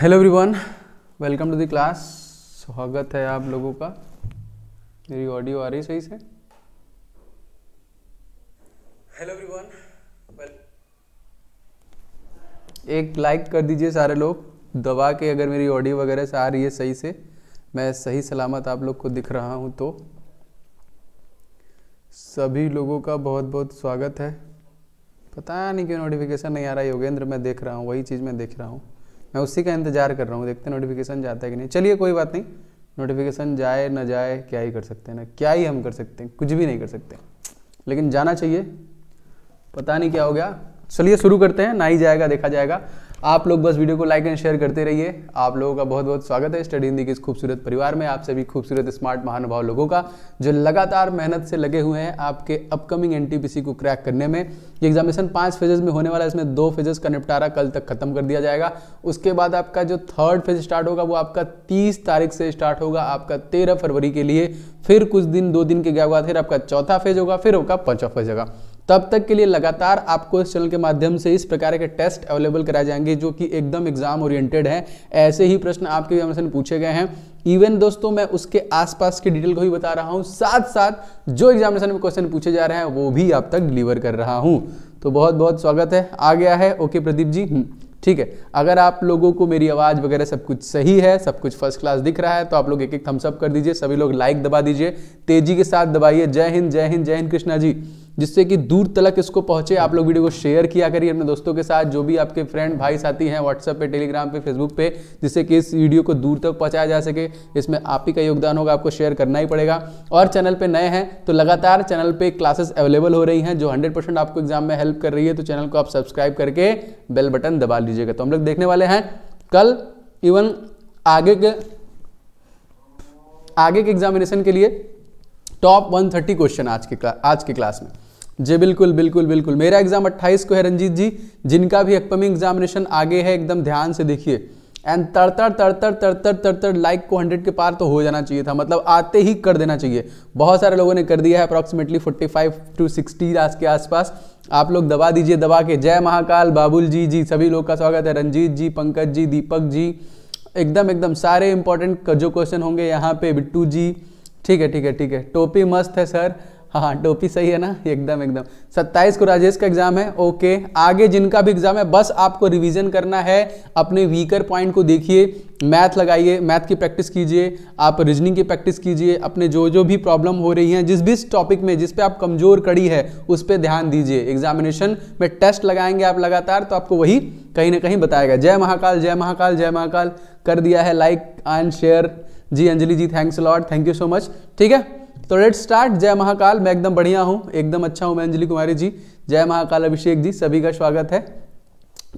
hello everyone welcome to the class स्वागत है आप लोगों का मेरी ऑडियो आ रही सही से हेलो एवरीवन एक लाइक कर दीजिए सारे लोग दबा के अगर मेरी ऑडियो वगैरह से आ रही है सही से मैं सही सलामत आप लोग को दिख रहा हूँ तो सभी लोगों का बहुत बहुत स्वागत है पता नहीं क्यों नोटिफिकेशन नहीं आ रहा है योगेंद्र मैं देख रहा हूँ वही चीज़ मैं देख रहा हूँ मैं उसी का इंतजार कर रहा हूँ देखते नोटिफिकेशन जाता है कि नहीं चलिए कोई बात नहीं नोटिफिकेशन जाए ना जाए क्या ही कर सकते हैं ना क्या ही हम कर सकते हैं कुछ भी नहीं कर सकते लेकिन जाना चाहिए पता नहीं क्या हो गया चलिए शुरू करते हैं ना ही जाएगा देखा जाएगा आप लोग बस वीडियो को लाइक एंड शेयर करते रहिए आप लोगों का बहुत बहुत स्वागत है स्टडी हिंदी के इस खूबसूरत परिवार में आप सभी खूबसूरत स्मार्ट महानुभाव लोगों का जो लगातार मेहनत से लगे हुए हैं आपके अपकमिंग एनटीपीसी को क्रैक करने में ये एग्जामिनेशन पांच फेजेस में होने वाला है इसमें दो फेजेस का निपटारा कल तक खत्म कर दिया जाएगा उसके बाद आपका जो थर्ड फेज स्टार्ट होगा वो आपका तीस तारीख से स्टार्ट होगा आपका तेरह फरवरी के लिए फिर कुछ दिन दो दिन के गया हुआ फिर आपका चौथा फेज होगा फिर होगा पांचवा फेज होगा तब तक के लिए लगातार आपको इस चैनल के माध्यम से इस प्रकार के टेस्ट अवेलेबल कराए जाएंगे जो कि एकदम एग्जाम ओरिएंटेड हैं ऐसे ही प्रश्न आपके भी हमसे पूछे गए हैं इवन दोस्तों मैं उसके आसपास की डिटेल को भी बता रहा हूँ साथ साथ जो एग्जामिनेशन में क्वेश्चन पूछे जा रहे हैं वो भी आप तक डिलीवर कर रहा हूँ तो बहुत बहुत स्वागत है आ गया है ओके प्रदीप जी हम्म, ठीक है अगर आप लोगों को मेरी आवाज़ वगैरह सब कुछ सही है सब कुछ फर्स्ट क्लास दिख रहा है तो आप लोग एक एक थम्सअप कर दीजिए सभी लोग लाइक दबा दीजिए तेजी के साथ दबाइए जय हिंद जय हिंद जय हिंद कृष्णा जी जिससे कि दूर तक इसको पहुंचे आप लोग वीडियो को शेयर किया करिए अपने दोस्तों के साथ जो भी आपके फ्रेंड भाई साथी हैं व्हाट्सएप पे टेलीग्राम पे फेसबुक पे जिससे कि इस वीडियो को दूर तक पहुंचाया जा सके इसमें आप ही का योगदान होगा आपको शेयर करना ही पड़ेगा और चैनल पर नए हैं तो लगातार चैनल पर क्लासेस अवेलेबल हो रही हैं जो हंड्रेड आपको एग्जाम में हेल्प कर रही है तो चैनल को आप सब्सक्राइब करके बेल बटन दबा लीजिएगा तो हम लोग देखने वाले हैं कल इवन आगे के आगे के एग्जामिनेशन के लिए टॉप 130 क्वेश्चन आज क्ला आज के क्लास में जी बिल्कुल बिल्कुल बिल्कुल मेरा एग्जाम 28 को है रंजीत जी जिनका भी अपकमिंग एग्जामिनेशन आगे है एकदम ध्यान से देखिए एंड तड़तड़ तड़तड़ तड़तड़ तड़तड़ लाइक को 100 के पार तो हो जाना चाहिए था मतलब आते ही कर देना चाहिए बहुत सारे लोगों ने कर दिया है अप्रॉक्सीमेटली 45 टू 60 आज के आसपास आप लोग दबा दीजिए दबा के जय महाकाल बाबुल जी जी सभी लोग का स्वागत है रंजीत जी पंकज जी दीपक जी एकदम एकदम सारे इंपॉर्टेंट जो क्वेश्चन होंगे यहाँ पे बिट्टू जी ठीक है ठीक है ठीक है टोपी मस्त है सर हाँ, हाँ टोपी सही है ना एकदम एकदम सत्ताईस को राजेश का एग्जाम है ओके आगे जिनका भी एग्जाम है बस आपको रिवीजन करना है अपने वीकर पॉइंट को देखिए मैथ लगाइए मैथ की प्रैक्टिस कीजिए आप रीजनिंग की प्रैक्टिस कीजिए अपने जो जो भी प्रॉब्लम हो रही हैं जिस भी टॉपिक में जिस पे आप कमजोर कड़ी है उस पर ध्यान दीजिए एग्जामिनेशन में टेस्ट लगाएंगे आप लगातार तो आपको वही कहीं ना कहीं बताएगा जय महाकाल जय महाकाल जय महाकाल कर दिया है like and share ji Anjali ji thanks Lord thank you so much ठीक है तो लेट स्टार्ट जय महाकाल मैं एकदम बढ़िया हूँ एकदम अच्छा हूँ मैं अंजलि कुमारी जी जय महाकाल अभिषेक जी सभी का स्वागत है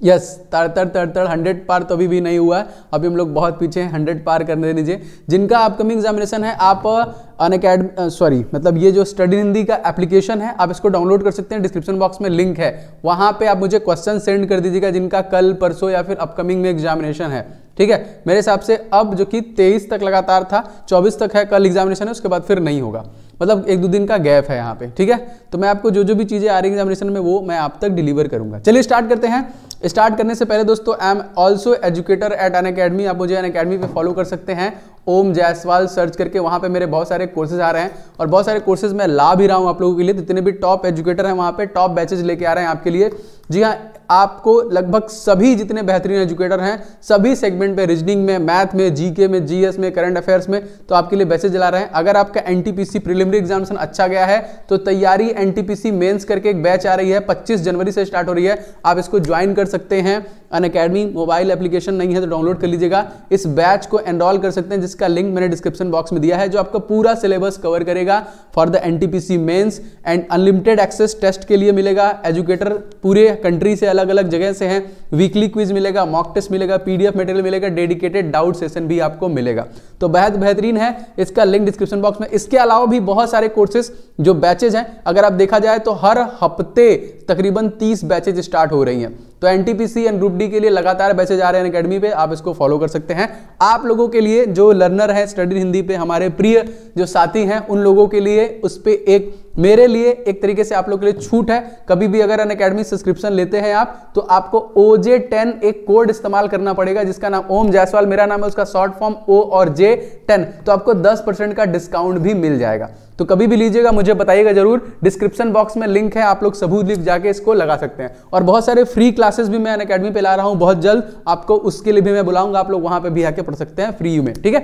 यस तड़तड़ तड़तड़ हंड्रेड पार तो अभी भी नहीं हुआ है अभी हम लोग बहुत पीछे हैं हंड्रेड पार करने दीजिए जिनका अपकमिंग एग्जामिनेशन है आप अन सॉरी मतलब ये जो स्टडी हिंदी का एप्लीकेशन है आप इसको डाउनलोड कर सकते हैं डिस्क्रिप्शन बॉक्स में लिंक है वहाँ पे आप मुझे क्वेश्चन सेंड कर दीजिएगा जिनका कल परसों या फिर अपकमिंग में एग्जामिनेशन है ठीक है मेरे हिसाब से अब जो कि तेईस तक लगातार था चौबीस तक है कल एग्जामिनेशन है उसके बाद फिर नहीं होगा मतलब एक दो दिन का गैप है यहाँ पे ठीक है तो मैं आपको जो जो भी चीज़ें आ रही एग्जामिनेशन में वो मैं आप तक डिलीवर करूंगा चलिए स्टार्ट करते हैं स्टार्ट करने से पहले दोस्तों I am also educator at Unacademy आप मुझे एन अकेडमी पे फॉलो कर सकते हैं ओम जायसवाल सर्च करके वहाँ पे मेरे बहुत सारे कोर्सेज आ रहे हैं और बहुत सारे कोर्सेज मैं ला भी रहा हूँ आप लोगों के लिए जितने भी टॉप एजुकेटर हैं वहाँ पे टॉप बैचेज लेके आ रहे हैं आपके लिए जी हाँ आपको लगभग सभी जितने बेहतरीन एजुकेटर हैं सभी सेगमेंट में रीजनिंग में मैथ में जीके में जीएस में करंट अफेयर्स में तो आपके लिए बैसेज जला रहे हैं अगर आपका एनटीपीसी प्रीलिमिनरी एग्जामिनेशन अच्छा गया है तो तैयारी एनटीपीसी मेंस करके एक बैच आ रही है 25 जनवरी से स्टार्ट हो रही है आप इसको ज्वाइन कर सकते हैं अन अकेडमी मोबाइल एप्लीकेशन नहीं है तो डाउनलोड कर लीजिएगा इस बैच को एनरोल कर सकते हैं जिसका लिंक मैंने डिस्क्रिप्शन बॉक्स में दिया है जो आपका पूरा सिलेबस कवर करेगा for the NTPC mains and unlimited access test के लिए मिलेगा एजुकेटर पूरे कंट्री से अलग अलग अलग जगह से हैं वीकली क्विज मिलेगा मॉक टेस्ट मिलेगा पीडीएफ मटेरियल मिलेगा डेडिकेटेड डाउट सेशन भी आपको मिलेगा तो बेहद बेहतरीन है इसका लिंक डिस्क्रिप्शन बॉक्स में इसके अलावा भी बहुत सारे कोर्सेज जो बैचेज हैं अगर आप देखा जाए तो हर हफ्ते तकरीबन तीस बैचेज स्टार्ट हो रही हैं तो एनटीपीसी एंड ग्रुप डी के लिए लगातार बैचेज जा रहे हैं अकेडमी पे आप इसको फॉलो कर सकते हैं आप लोगों के लिए जो लर्नर है स्टडी हिंदी पे हमारे प्रिय जो साथी हैं उन लोगों के लिए उस पर एक मेरे लिए एक तरीके से आप लोग के लिए छूट है कभी भी अगर अन अकेडमी सब्सक्रिप्शन लेते हैं आप तो आपको ओ जे टेन एक कोड इस्तेमाल करना पड़ेगा जिसका नाम ओम जायसवाल मेरा नाम है उसका शॉर्ट फॉर्म ओ और जे टेन तो आपको दस परसेंट का डिस्काउंट भी मिल जाएगा तो कभी भी लीजिएगा मुझे बताइएगा जरूर डिस्क्रिप्शन बॉक्स में लिंक है आप लोग सबूत लिख जाके इसको लगा सकते हैं और बहुत सारे फ्री क्लासेस भी मैं अकेडमी पे ला रहा हूं बहुत जल्द आपको उसके लिए भी मैं बुलाऊंगा आप लोग वहां पर भी आके पढ़ सकते हैं फ्री में ठीक है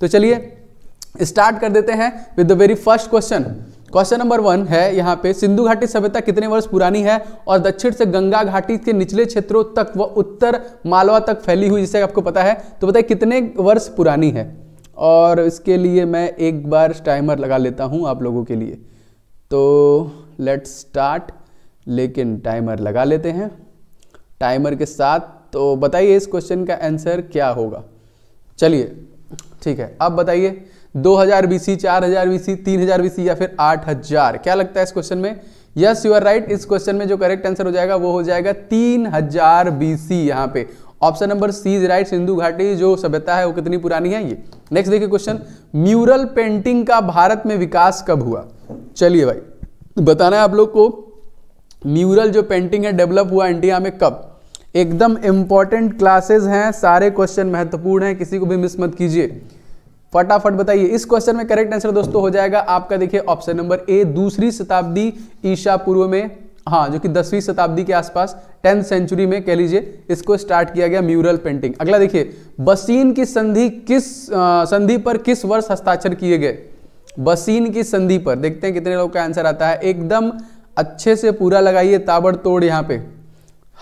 तो चलिए स्टार्ट कर देते हैं with the very first question question number one है यहाँ पे सिंधु घाटी सभ्यता कितने वर्ष पुरानी है और दक्षिण से गंगा घाटी के निचले क्षेत्रों तक व उत्तर मालवा तक फैली हुई जिसे आपको पता है तो बताइए कितने वर्ष पुरानी है और इसके लिए मैं एक बार टाइमर लगा लेता हूँ आप लोगों के लिए तो लेट्स स्टार्ट लेकिन टाइमर लगा लेते हैं टाइमर के साथ तो बताइए इस क्वेश्चन का आंसर क्या होगा चलिए ठीक है अब बताइए 2000 बीसी 4000 हजार 3000 सी या फिर 8000 क्या लगता है इस क्वेश्चन में यस यू आर राइट इस क्वेश्चन में जो करेक्ट आंसर हो जाएगा वो हो जाएगा 3000 सी यहाँ पे option number C is right Sindhu घाटी जो सभ्यता है वो कितनी पुरानी है ये नेक्स्ट देखिए क्वेश्चन म्यूरल पेंटिंग का भारत में विकास कब हुआ चलिए भाई बताना है आप लोग को म्यूरल जो पेंटिंग है डेवलप हुआ इंडिया में कब एकदम इंपॉर्टेंट क्लासेस हैं सारे क्वेश्चन महत्वपूर्ण हैं किसी को भी मिस मत कीजिए फटाफट बताइए इस क्वेश्चन में करेक्ट आंसर दोस्तों हो जाएगा आपका देखिए ऑप्शन नंबर ए दूसरी शताब्दी ईशा पूर्व में हाँ जो कि दसवीं शताब्दी के आसपास टेंथ सेंचुरी में कह लीजिए इसको स्टार्ट किया गया म्यूरल पेंटिंग अगला देखिए बसीन की संधि किस संधि पर किस वर्ष हस्ताक्षर किए गए बसीन की संधि पर देखते हैं कितने लोग का आंसर आता है एकदम अच्छे से पूरा लगाइए ताबड़तोड़ यहाँ पे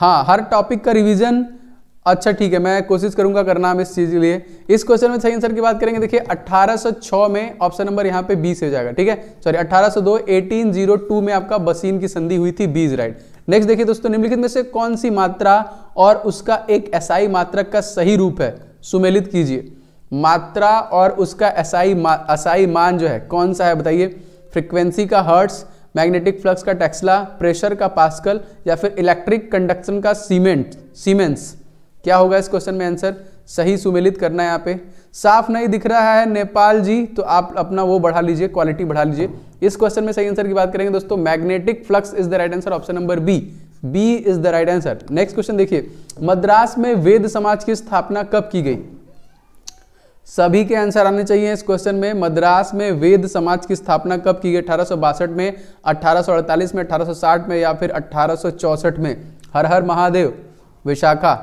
हाँ हर टॉपिक का रिविजन अच्छा ठीक है मैं कोशिश करूंगा करना हम इस चीज़ के लिए इस क्वेश्चन में सही आंसर की बात करेंगे देखिए 1806 में ऑप्शन नंबर यहाँ पे बीस हो जाएगा ठीक है सॉरी 1802 1802 में आपका बसीन की संधि हुई थी बीज राइट नेक्स्ट देखिए दोस्तों निम्नलिखित में से कौन सी मात्रा और उसका एक एसआई मात्रक का सही रूप है सुमेलित कीजिए मात्रा और उसका एसआई मा, एसआई मान जो है कौन सा है बताइए फ्रिक्वेंसी का हर्ट्स मैग्नेटिक फ्लक्स का टेक्सला प्रेशर का पास्कल या फिर इलेक्ट्रिक कंडक्शन का सीमेंट सीमेंट्स क्या होगा इस क्वेश्चन में आंसर सही सुमेलित करना है यहाँ पे साफ नहीं दिख रहा है नेपाल जी तो आप अपना वो बढ़ा लीजिए क्वालिटी बढ़ा लीजिए इस क्वेश्चन में सही आंसर की बात करेंगे दोस्तों magnetic flux is the right answer option number B B is the right answer next question देखिए मद्रास में वेद समाज की स्थापना कब की गई सभी के आंसर आने चाहिए इस क्वेश्चन में मद्रास में वेद समाज की स्थापना कब की गई अठारह में अठारह में अठारह में या फिर अठारह में हर हर महादेव विशाखा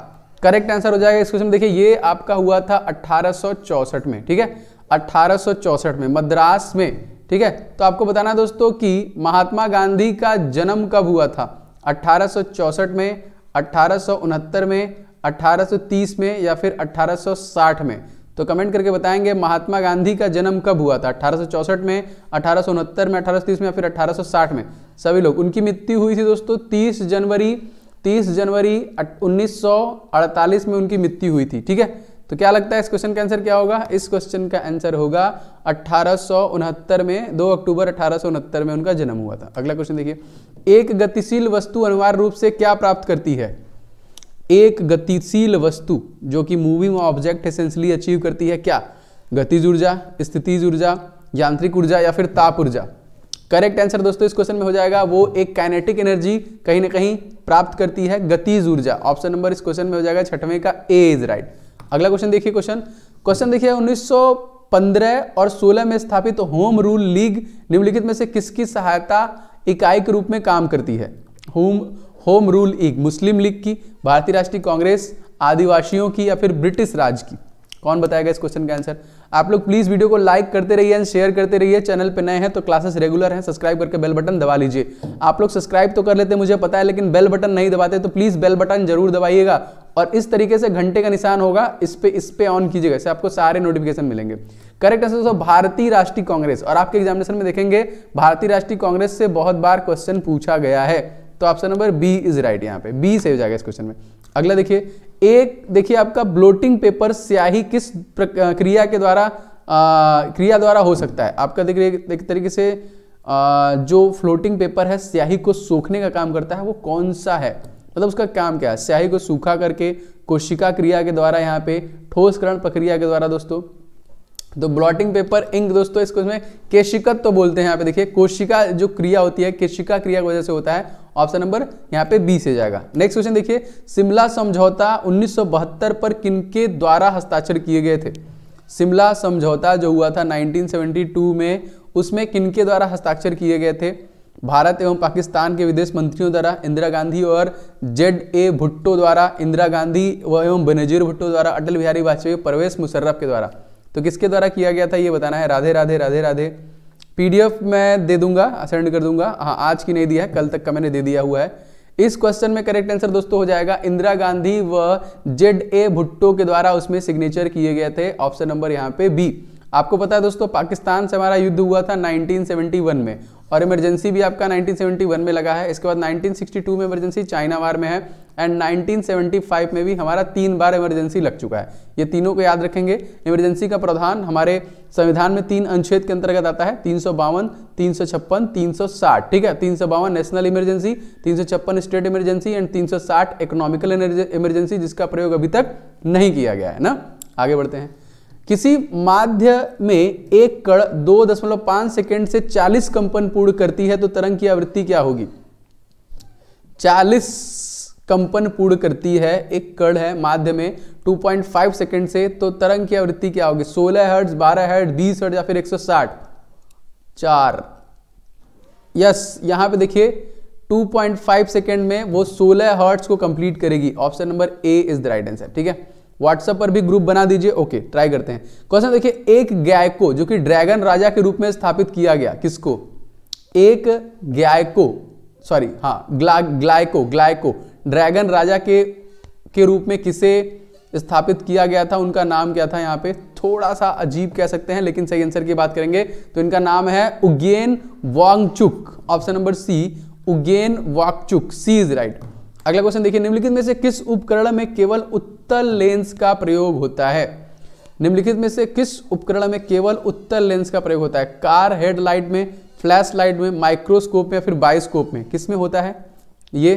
करेक्ट आंसर हो जाएगा इस क्वेश्चन देखिए ये आपका हुआ था 1864 में ठीक है 1864 में मद्रास में ठीक है तो आपको बताना दोस्तों कि महात्मा गांधी का जन्म कब हुआ था 1864 में अठारह में 1830 में या फिर 1860 में तो कमेंट करके बताएंगे महात्मा गांधी का जन्म कब हुआ था 1864 में अठारह में अठारह में या फिर अठारह में सभी लोग उनकी मृत्यु हुई थी दोस्तों तीस जनवरी 30 जनवरी 1948 में उनकी मृत्यु हुई थी ठीक है तो क्या लगता है इस क्वेश्चन का आंसर क्या होगा इस क्वेश्चन का आंसर होगा अठारह में 2 अक्टूबर अठारह में उनका जन्म हुआ था अगला क्वेश्चन देखिए एक गतिशील वस्तु अनिवार्य रूप से क्या प्राप्त करती है एक गतिशील वस्तु जो कि मूविंग ऑब्जेक्ट एसेंशली अचीव करती है क्या गतिज ऊर्जा स्थितिज ऊर्जा यांत्रिक ऊर्जा या फिर ताप ऊर्जा करेक्ट आंसर दोस्तों इस क्वेश्चन में हो जाएगा वो एक काइनेटिक एनर्जी कहीं ना कहीं प्राप्त करती है गतिज ऊर्जा ऑप्शन नंबर इस क्वेश्चन में हो जाएगा छठवें का ए इज राइट अगला क्वेश्चन देखिए क्वेश्चन क्वेश्चन देखिए 1915 और 16 में स्थापित तो होम रूल लीग निम्नलिखित में से किसकी सहायता इकाई के रूप में काम करती है Home Home Rule League Muslim League की भारतीय राष्ट्रीय कांग्रेस आदिवासियों की या फिर ब्रिटिश राज की कौन बताएगा इस क्वेश्चन का आंसर आप लोग प्लीज़ वीडियो को लाइक करते रहिए एंड शेयर करते रहिए चैनल पे नए हैं तो क्लासेस रेगुलर हैं सब्सक्राइब करके बेल बटन दबा लीजिए आप लोग सब्सक्राइब तो कर लेते मुझे पता है लेकिन बेल बटन नहीं दबाते तो प्लीज़ बेल बटन जरूर दबाइएगा और इस तरीके से घंटे का निशान होगा इस पे इस पे ऑन कीजिएगा आपको सारे नोटिफिकेशन मिलेंगे करेक्ट आंसर दोस्तों भारतीय राष्ट्रीय कांग्रेस और आपके एग्जामिनेशन में देखेंगे भारतीय राष्ट्रीय कांग्रेस से बहुत बार क्वेश्चन पूछा गया है तो option number B is right यहाँ पे बी से जाएगा इस क्वेश्चन में अगला देखिए एक देखिए आपका ब्लोटिंग पेपर स्याही किस क्रिया के द्वारा क्रिया द्वारा हो सकता है आपका देखिए एक तरीके से आ, जो फ्लोटिंग पेपर है स्याही को सूखने का काम करता है वो कौन सा है मतलब उसका काम क्या है स्याही को सूखा करके कोशिका क्रिया के द्वारा यहाँ पे ठोसकरण प्रक्रिया के द्वारा दोस्तों तो ब्लॉटिंग पेपर इंक दोस्तों इसको इसमें केशिकत तो बोलते हैं यहाँ पे देखिए कोशिका जो क्रिया होती है केशिका क्रिया की वजह से होता है ऑप्शन नंबर यहाँ पे बी से जाएगा नेक्स्ट क्वेश्चन देखिए शिमला समझौता 1972 पर किनके द्वारा हस्ताक्षर किए गए थे शिमला समझौता जो हुआ था 1972 में उसमें किनके द्वारा हस्ताक्षर किए गए थे भारत एवं पाकिस्तान के विदेश मंत्रियों द्वारा इंदिरा गांधी और जेड ए भुट्टो द्वारा इंदिरा गांधी व एवं बेनजीर भुट्टो द्वारा अटल बिहारी वाजपेयी परवेश मुशर्रफ के द्वारा तो किसके द्वारा किया गया था ये बताना है राधे राधे राधे राधे पीडीएफ मैं दे दूंगा सेंड कर दूंगा हाँ आज की नहीं दिया है कल तक का मैंने दे दिया हुआ है इस क्वेश्चन में करेक्ट आंसर दोस्तों हो जाएगा इंदिरा गांधी व जेड ए भुट्टो के द्वारा उसमें सिग्नेचर किए गए थे ऑप्शन नंबर यहाँ पे बी आपको पता है दोस्तों पाकिस्तान से हमारा युद्ध हुआ था 1971 में और इमरजेंसी भी आपका 1971 में लगा है इसके बाद 1962 में इमरजेंसी चाइना वार में है एंड 1975 में भी हमारा तीन बार इमरजेंसी लग चुका है ये तीनों को याद रखेंगे इमरजेंसी का प्रावधान हमारे संविधान में तीन अनुच्छेद के अंतर्गत आता है तीन सौ बावन तीन सौ छप्पन तीन सौ साठ ठीक है तीन सौ बावन नेशनल इमरजेंसी तीन सौ छप्पन स्टेट इमरजेंसी एंड तीन सौ साठ इकोनॉमिकल इमरजेंसी जिसका प्रयोग अभी तक नहीं किया गया है ना आगे बढ़ते हैं किसी माध्य में एक कड़ दो दशमलव पांच सेकेंड से चालीस कंपन पूर्ण करती है तो तरंग की आवृत्ति क्या होगी चालीस कंपन पूर्ण करती है एक कण है माध्य में 2.5 पॉइंट सेकेंड से तो तरंग की आवृत्ति क्या होगी 16 हर्ट्ज 12 हर्ट्ज 20 हर्ट्ज या फिर 160 सौ चार यस यहां पे देखिए 2.5 सेकेंड में वो 16 हर्ट्स को कंप्लीट करेगी option number A is the right answer ठीक है व्हाट्सएप पर भी ग्रुप बना दीजिए ओके ट्राई करते हैं क्वेश्चन देखिए एक गाय को जो कि ड्रैगन राजा के रूप में स्थापित किया गया किसको एक गाय को सॉरी हाँ ग्ला ग्लायको ग्लायको ड्रैगन राजा के के रूप में किसे स्थापित किया गया था उनका नाम क्या था यहाँ पे थोड़ा सा अजीब कह सकते हैं लेकिन सही आंसर की बात करेंगे तो इनका नाम है Ugyen Wangchuk option number C Ugyen Wangchuk C is right अगला क्वेश्चन देखिए निम्नलिखित में से किस उपकरण में केवल उत्तर लेंस का प्रयोग होता है निम्नलिखित में से किस उपकरण में केवल उत्तर लेंस का प्रयोग होता है कार हेडलाइट में फ्लैश लाइट में माइक्रोस्कोप में या फिर बायोस्कोप में किस में होता है ये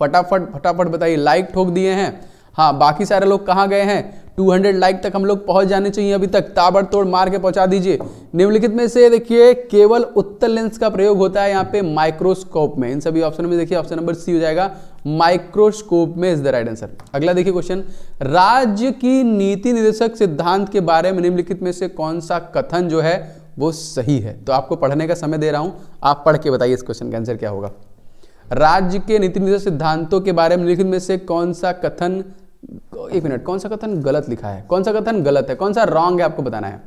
फटाफट फटाफट बताइए लाइक ठोक दिए हैं हाँ बाकी सारे लोग कहाँ गए हैं 200 लाइक तक हम लोग पहुंच जाने चाहिए अभी तक ताबड़तोड़ मार के पहुंचा दीजिए निम्नलिखित में से देखिए केवल उत्तर लेंस का प्रयोग होता है यहाँ पे माइक्रोस्कोप में इन सभी ऑप्शन में देखिए ऑप्शन नंबर सी हो जाएगा माइक्रोस्कोप में इज द राइट आंसर अगला देखिए क्वेश्चन राज्य की नीति निदेशक सिद्धांत के बारे में निम्नलिखित में से कौन सा कथन जो है वो सही है तो आपको पढ़ने का समय दे रहा हूं आप पढ़ के बताइए इस क्वेश्चन का आंसर क्या होगा राज्य के नीति निर्देश सिद्धांतों के बारे में लिखित में से कौन सा कथन एक मिनट कौन सा कथन गलत लिखा है कौन सा कथन गलत है कौन सा रॉन्ग है आपको बताना है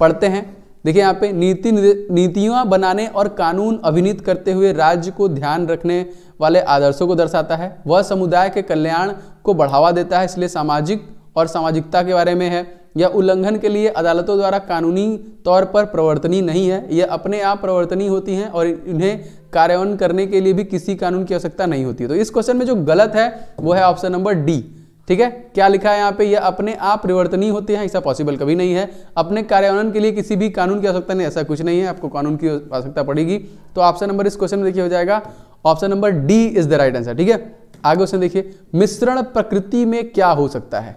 पढ़ते हैं देखिए यहाँ पे नीति नीतियां बनाने और कानून अभिनीत करते हुए राज्य को ध्यान रखने वाले आदर्शों को दर्शाता है वह समुदाय के कल्याण को बढ़ावा देता है इसलिए सामाजिक और सामाजिकता के बारे में है यह उल्लंघन के लिए अदालतों द्वारा कानूनी तौर पर प्रवर्तनी नहीं है यह अपने आप प्रवर्तनी होती हैं और इन्हें कार्यान्वयन करने के लिए भी किसी कानून की आवश्यकता नहीं होती तो इस क्वेश्चन में जो गलत है वो है ऑप्शन नंबर डी ठीक है क्या लिखा है यहाँ पे यह अपने आप परिवर्तनी होते हैं ऐसा पॉसिबल कभी नहीं है अपने कार्यान्वयन के लिए किसी भी कानून की आवश्यकता नहीं ऐसा कुछ नहीं है आपको कानून की आवश्यकता पड़ेगी तो ऑप्शन नंबर इस क्वेश्चन में देखिए हो जाएगा option number D is the right answer ठीक है आगे क्वेश्चन देखिए मिश्रण प्रकृति में क्या हो सकता है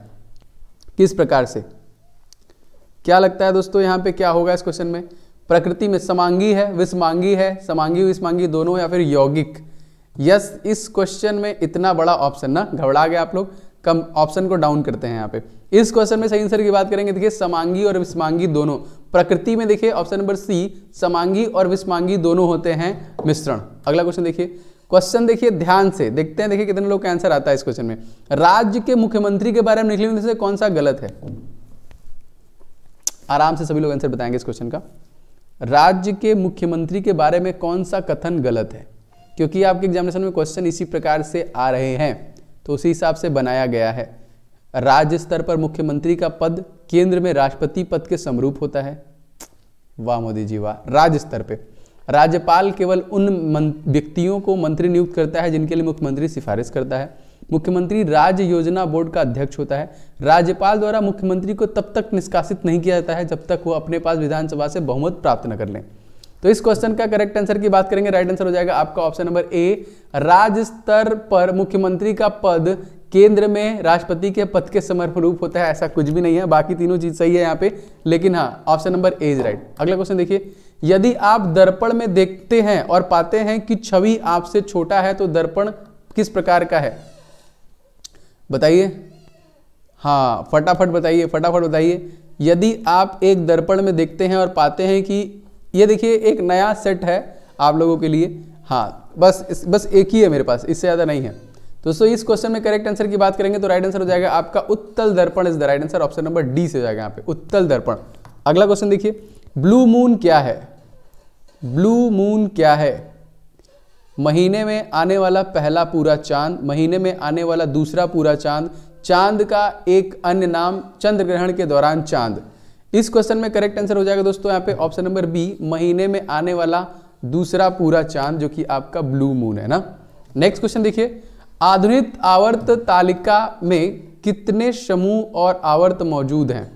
किस प्रकार से क्या लगता है दोस्तों यहाँ पे क्या होगा इस क्वेश्चन में प्रकृति में समांगी है विस्मांगी है समांगी विस्मांगी दोनों या फिर यौगिक यस इस क्वेश्चन में इतना बड़ा ऑप्शन ना घबरा गया आप लोग कम ऑप्शन को डाउन करते हैं यहाँ पे इस क्वेश्चन में सही आंसर की बात करेंगे देखिए समांगी और विस्मांगी दोनों प्रकृति में देखिए ऑप्शन नंबर सी समांगी और विस्मांगी दोनों होते हैं मिश्रण अगला क्वेश्चन देखिए क्वेश्चन देखिए ध्यान से देखते हैं देखिए कितने लोग का आंसर आता है इस क्वेश्चन में राज्य के मुख्यमंत्री के बारे में निकले से कौन सा गलत है आराम से सभी लोग आंसर बताएंगे इस क्वेश्चन का राज्य के मुख्यमंत्री के बारे में कौन सा कथन गलत है क्योंकि आपके एग्जामिनेशन में क्वेश्चन इसी प्रकार से आ रहे हैं तो उसी हिसाब से बनाया गया है राज्य स्तर पर मुख्यमंत्री का पद केंद्र में राष्ट्रपति पद के समरूप होता है वाह मोदी जी वाह राज्य स्तर पर राज्यपाल केवल उन व्यक्तियों को मंत्री नियुक्त करता है जिनके लिए मुख्यमंत्री सिफारिश करता है मुख्यमंत्री राज्य योजना बोर्ड का अध्यक्ष होता है राज्यपाल द्वारा मुख्यमंत्री को तब तक निष्कासित नहीं किया जाता है जब तक वो अपने पास विधानसभा से बहुमत प्राप्त न कर लें तो इस क्वेश्चन का करेक्ट आंसर की बात करेंगे राइट आंसर हो जाएगा आपका ऑप्शन नंबर ए राज्य स्तर पर मुख्यमंत्री का पद केंद्र में राष्ट्रपति के पद के समर्पण रूप होता है ऐसा कुछ भी नहीं है बाकी तीनों चीज सही है यहाँ पे लेकिन हाँ option number A is right अगला क्वेश्चन देखिए यदि आप दर्पण में देखते हैं और पाते हैं कि छवि आपसे छोटा है तो दर्पण किस प्रकार का है बताइए हाँ फटाफट बताइए फटाफट बताइए यदि आप एक दर्पण में देखते हैं और पाते हैं कि ये देखिए एक नया सेट है आप लोगों के लिए हाँ बस इस, बस एक ही है मेरे पास इससे ज़्यादा नहीं है दोस्तों इस क्वेश्चन में करेक्ट आंसर की बात करेंगे तो राइट आंसर हो जाएगा आपका उत्तल दर्पण is the right answer option number D से हो जाएगा यहाँ पे उत्तल दर्पण अगला क्वेश्चन देखिए ब्लू मून क्या है ब्लू मून क्या है महीने में आने वाला पहला पूरा चांद महीने में आने वाला दूसरा पूरा चांद चांद का एक अन्य नाम चंद्र ग्रहण के दौरान चांद इस क्वेश्चन में करेक्ट आंसर हो जाएगा दोस्तों यहाँ पे ऑप्शन नंबर बी महीने में आने वाला दूसरा पूरा चांद जो कि आपका ब्लू मून है ना नेक्स्ट क्वेश्चन देखिए आधुनिक आवर्त तालिका में कितने समूह और आवर्त मौजूद हैं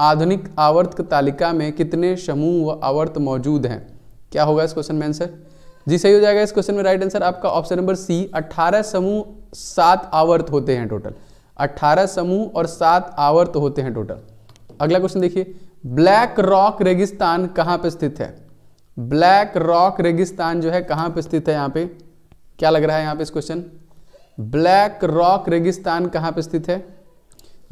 आधुनिक आवर्त तालिका में कितने समूह व आवर्त मौजूद हैं क्या होगा इस क्वेश्चन में आंसर जी सही हो जाएगा इस क्वेश्चन में राइट आंसर आपका ऑप्शन नंबर सी 18 समूह सात आवर्त होते हैं टोटल 18 समूह और सात आवर्त होते हैं टोटल अगला क्वेश्चन देखिए ब्लैक रॉक रेगिस्तान कहां पर स्थित है ब्लैक रॉक रेगिस्तान जो है कहां पर स्थित है यहां पे क्या लग रहा है यहाँ पे इस क्वेश्चन ब्लैक रॉक रेगिस्तान कहां पर स्थित है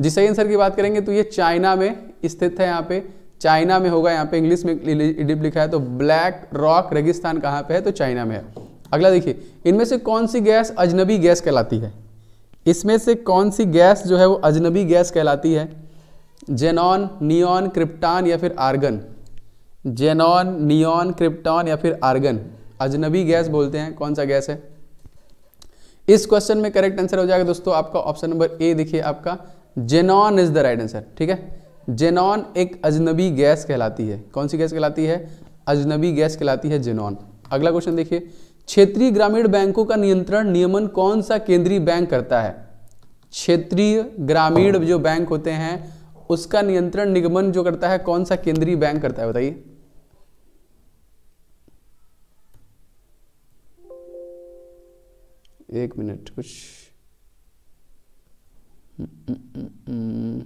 जी सही आंसर की बात करेंगे तो ये चाइना में स्थित है यहां पे चाइना में होगा यहाँ पे इंग्लिश में इडिप लिखा है तो ब्लैक रॉक रेगिस्तान कहाँ पे है तो चाइना में है अगला देखिए इनमें से कौन सी गैस अजनबी गैस कहलाती है इसमें से कौन सी गैस जो है वो अजनबी गैस कहलाती है जेनॉन नियॉन क्रिप्टान या फिर आर्गन जेनॉन नियॉन क्रिप्टॉन या फिर आर्गन अजनबी गैस बोलते हैं कौन सा गैस है इस क्वेश्चन में करेक्ट आंसर हो जाएगा दोस्तों आपका ऑप्शन नंबर ए देखिए आपका xenon is the right answer ठीक है जेनॉन एक अजनबी गैस कहलाती है कौन सी गैस कहलाती है अजनबी गैस कहलाती है जेनॉन अगला क्वेश्चन देखिए क्षेत्रीय ग्रामीण बैंकों का नियंत्रण नियमन कौन सा केंद्रीय बैंक करता है क्षेत्रीय ग्रामीण जो बैंक होते हैं उसका नियंत्रण निगमन जो करता है कौन सा केंद्रीय बैंक करता है बताइए एक मिनट कुछ हम्म, हम्म, हम्म,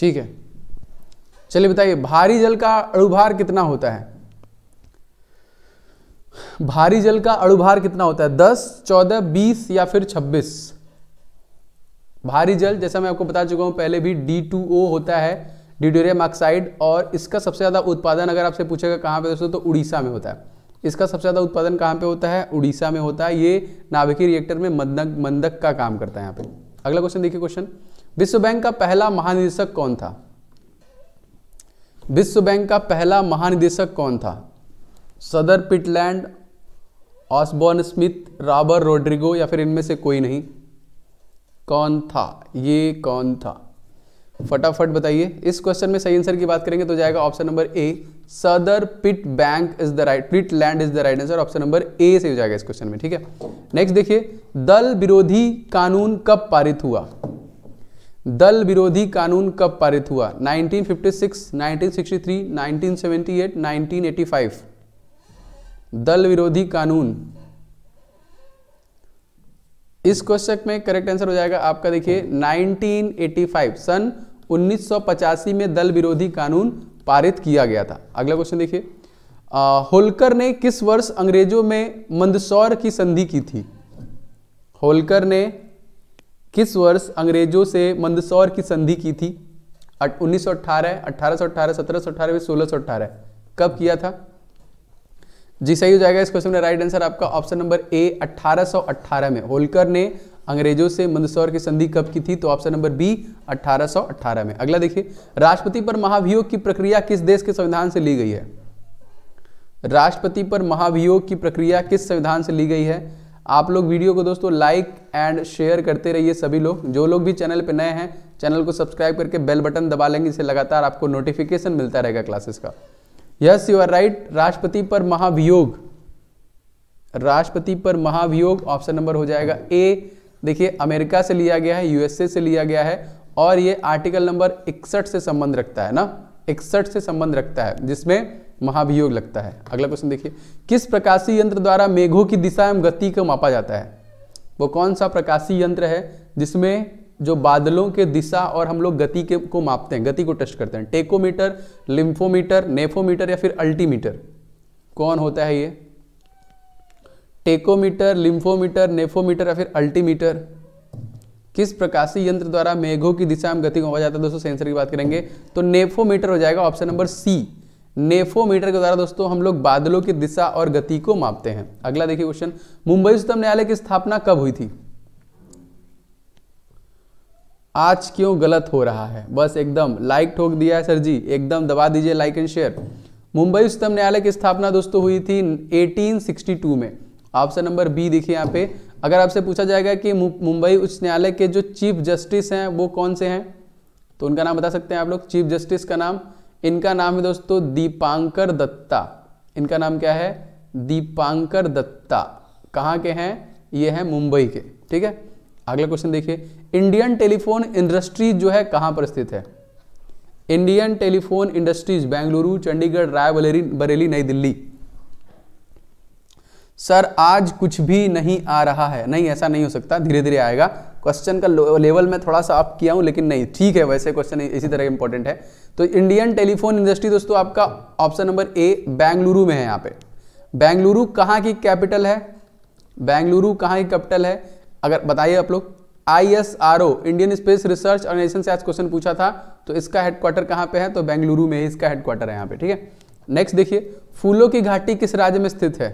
ठीक है चलिए बताइए भारी जल का अणुभार कितना होता है भारी जल का अणुभार कितना होता है दस चौदह बीस या फिर छब्बीस भारी जल जैसा मैं आपको बता चुका हूं पहले भी D2O होता है डिडोरियम ऑक्साइड और इसका सबसे ज़्यादा उत्पादन अगर आपसे पूछेगा कहां पे दोस्तों तो उड़ीसा में होता है इसका सबसे ज़्यादा उत्पादन कहां पे होता है उड़ीसा में होता है ये नाभिकीय रिएक्टर में मंदक मंदक का काम करता है यहां पे अगला क्वेश्चन देखिए क्वेश्चन विश्व बैंक का पहला महानिदेशक कौन था विश्व बैंक का पहला महानिदेशक कौन था सदर पिटलैंड ऑसबॉर्न स्मिथ रॉबर रोड्रिगो या फिर इनमें से कोई नहीं कौन था ये कौन था फटाफट बताइए इस क्वेश्चन में सही आंसर की बात करेंगे तो जाएगा ऑप्शन नंबर ए सदर पिट बैंक इज द राइट पिट लैंड is the right answer option number A से हो जाएगा इस क्वेश्चन में ठीक है नेक्स्ट देखिए दल विरोधी कानून कब पारित हुआ दल विरोधी कानून कब पारित हुआ 1956, 1963, 1978, 1985 दल विरोधी कानून इस क्वेश्चन में करेक्ट आंसर हो जाएगा आपका देखिए 1985 सन 1985 में दल विरोधी कानून पारित किया गया था अगला क्वेश्चन देखिए होलकर ने किस वर्ष अंग्रेजों में मंदसौर की संधि की थी होलकर ने किस वर्ष अंग्रेजों से मंदसौर की संधि की थी उन्नीस सौ अट्ठारह अठारह सौ अठारह सत्रह सौ अठारह सोलह सौ अठारह कब किया था जी सही हो जाएगा इस क्वेश्चन में राइट आंसर आपका ऑप्शन नंबर ए 1818 में होलकर ने अंग्रेजों से मंदसौर की संधि कब की थी तो ऑप्शन नंबर बी 1818 में अगला देखिए राष्ट्रपति पर महाभियोग की प्रक्रिया किस देश के संविधान से ली गई है राष्ट्रपति पर महाभियोग की प्रक्रिया किस संविधान से ली गई है आप लोग वीडियो को दोस्तों लाइक एंड शेयर करते रहिए सभी लोग जो लोग भी चैनल पर नए हैं चैनल को सब्सक्राइब करके बेल बटन दबा लेंगे इसे लगातार आपको नोटिफिकेशन मिलता रहेगा क्लासेस का यस यू आर राइट राष्ट्रपति पर महाभियोग राष्ट्रपति पर महाभियोग ऑप्शन नंबर हो जाएगा ए देखिए अमेरिका से लिया गया है यूएसए से लिया गया है और ये आर्टिकल नंबर इकसठ से संबंध रखता है ना इकसठ से संबंध रखता है जिसमें महाभियोग लगता है अगला क्वेश्चन देखिए किस प्रकाशी यंत्र द्वारा मेघों की दिशा एवं गति को मापा जाता है वो कौन सा प्रकाशी यंत्र है जिसमें जो बादलों के दिशा और हम लोग गति के को मापते हैं गति को टेस्ट करते हैं टेकोमीटर लिम्फोमीटर नेफोमीटर या फिर अल्टीमीटर कौन होता है ये टेकोमीटर लिम्फोमीटर नेफोमीटर या फिर अल्टीमीटर किस प्रकाशी यंत्र द्वारा मेघों की दिशा में गति को मापा जाता है दोस्तों सेंसर की बात करेंगे तो नेफोमीटर हो जाएगा ऑप्शन नंबर सी नेफोमीटर के द्वारा दोस्तों हम लोग बादलों की दिशा और गति को मापते हैं अगला देखिए क्वेश्चन मुंबई उच्चतम न्यायालय की स्थापना कब हुई थी आज क्यों गलत हो रहा है बस एकदम लाइक ठोक दिया है सर जी एकदम दबा दीजिए लाइक एंड शेयर मुंबई उच्चतम न्यायालय की स्थापना दोस्तों हुई थी 1862 में ऑप्शन नंबर बी देखिए यहाँ पे अगर आपसे पूछा जाएगा कि मुंबई उच्च न्यायालय के जो चीफ जस्टिस हैं वो कौन से हैं तो उनका नाम बता सकते हैं आप लोग चीफ जस्टिस का नाम इनका नाम है दोस्तों दीपांकर दत्ता इनका नाम क्या है दीपांकर दत्ता कहाँ के हैं ये हैं मुंबई के ठीक है अगला क्वेश्चन देखिए इंडियन टेलीफोन इंडस्ट्रीज जो है कहाँ पर स्थित है Indian Telephone Industries Bengaluru Chandigarh Rae Bareli Bareilly New Delhi sir आज कुछ भी नहीं आ रहा है नहीं ऐसा नहीं हो सकता धीरे धीरे आएगा क्वेश्चन का लेवल मैं थोड़ा सा अप किया हूँ लेकिन नहीं ठीक है वैसे क्वेश्चन इसी तरह इंपॉर्टेंट है तो इंडियन टेलीफोन इंडस्ट्री दोस्तों आपका ऑप्शन नंबर ए बेंगलुरु में है यहाँ पे बेंगलुरु कहाँ की कैपिटल है बेंगलुरु कहाँ की कैपिटल है अगर बताइए आप लोग I Indian Space Research Organisation से आज क्वेश्चन पूछा था तो इसका हेडक्वार्टर कहाँ पे है तो बेंगलुरु में ही इसका हेडक्वार्टर है यहाँ पे ठीक है नेक्स्ट देखिए फूलों की घाटी किस राज्य में स्थित है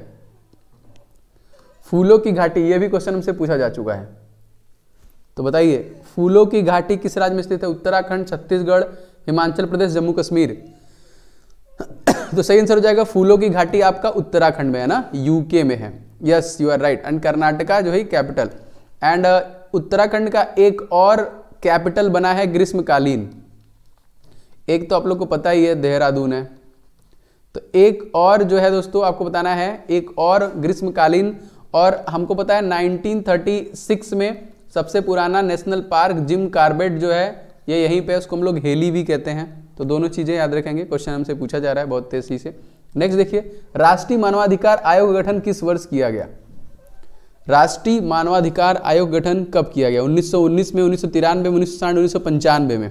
फूलों की घाटी ये भी क्वेश्चन हमसे पूछा जा चुका है तो बताइए फूलों की घाटी किस राज्य में स्थित है उत्तराखंड छत्तीसगढ़ हिमाचल प्रदेश जम्मू कश्मीर तो सही आंसर हो जाएगा फूलों की घाटी आपका उत्तराखंड में है ना यूके में है yes you are right and Karnataka जो है कैपिटल एंड uh, उत्तराखंड का एक और कैपिटल बना है ग्रीष्मकालीन एक तो आप लोग को पता ही है देहरादून है तो एक और जो है दोस्तों आपको बताना है एक और ग्रीष्मकालीन और हमको पता है 1936 में सबसे पुराना नेशनल पार्क जिम कार्बेट जो है ये यहीं पे उसको हम लोग हेली भी कहते हैं तो दोनों चीज़ें याद रखेंगे क्वेश्चन हमसे पूछा जा रहा है बहुत तेजी से नेक्स्ट देखिए राष्ट्रीय मानवाधिकार आयोग गठन किस वर्ष किया गया राष्ट्रीय मानवाधिकार आयोग गठन कब किया गया 1919 में उन्नीस सौ तिरानवे में उन्नीस सौ में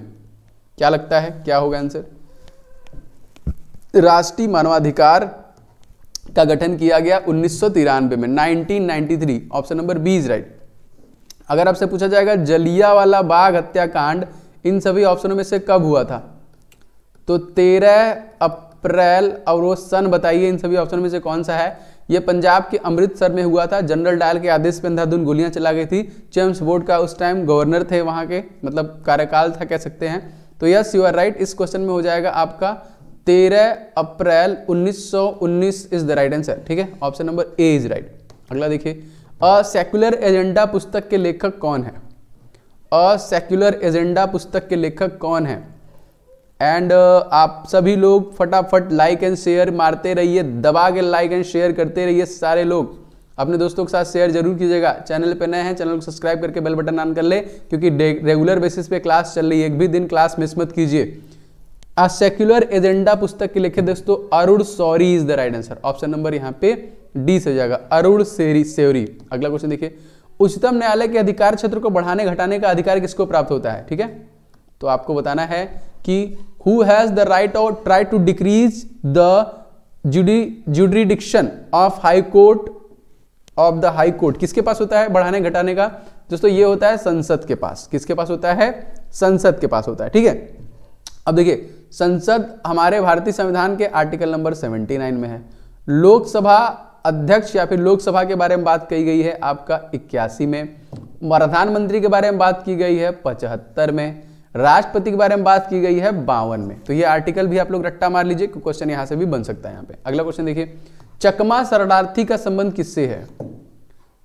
क्या लगता है क्या होगा आंसर राष्ट्रीय मानवाधिकार का गठन किया गया उन्नीस में 1993 option number B is right अगर आपसे पूछा जाएगा जलिया वाला बाग हत्याकांड इन सभी ऑप्शनों में से कब हुआ था तो तेरह अप्रैल और वो सन बताइए इन सभी ऑप्शनों में से कौन सा है ये पंजाब के अमृतसर में हुआ था जनरल डायल के आदेश पर अंधाधुन गोलियां चला गई थी चेम्स बोर्ड का उस टाइम गवर्नर थे वहां के मतलब कार्यकाल था कह सकते हैं तो यस यू आर राइट इस क्वेश्चन में हो जाएगा आपका तेरह अप्रैल 1919 इज द राइट आंसर ठीक है option number A is right अगला देखिए अ सेक्युलर एजेंडा पुस्तक के लेखक कौन है अ सेक्युलर एजेंडा पुस्तक के लेखक कौन है एंड uh, आप सभी लोग फटाफट लाइक एंड शेयर मारते रहिए दबा के लाइक एंड शेयर करते रहिए सारे लोग अपने दोस्तों के साथ शेयर जरूर कीजिएगा चैनल पे नए हैं चैनल को सब्सक्राइब करके बेल बटन ऑन कर ले क्योंकि रेगुलर बेसिस पे क्लास चल रही है एक भी दिन क्लास मिस मत कीजिए अ सेक्युलर एजेंडा पुस्तक के लिखे दोस्तों Arun Shourie is the right answer option number यहाँ पे डी से जाएगा अरुण सेरी सेवरी अगला क्वेश्चन देखिए उच्चतम न्यायालय के अधिकार क्षेत्र को बढ़ाने घटाने का अधिकार किसको प्राप्त होता है ठीक है तो आपको बताना है कि who has the right or try to decrease the जुडी jurisdiction of high court of the high court किसके पास होता है बढ़ाने घटाने का दोस्तों ये होता है संसद के पास किसके पास होता है संसद के पास होता है ठीक है अब देखिए संसद हमारे भारतीय संविधान के आर्टिकल नंबर 79 में है लोकसभा अध्यक्ष या फिर लोकसभा के बारे में बात कही गई है आपका इक्यासी में प्रधानमंत्री के बारे में बात की गई है पचहत्तर में राष्ट्रपति के बारे में बात की गई है बावन में तो ये आर्टिकल भी आप लोग रट्टा मार लीजिए क्वेश्चन यहां से भी बन सकता है यहां पे अगला क्वेश्चन देखिए चकमा शरणार्थी का संबंध किससे है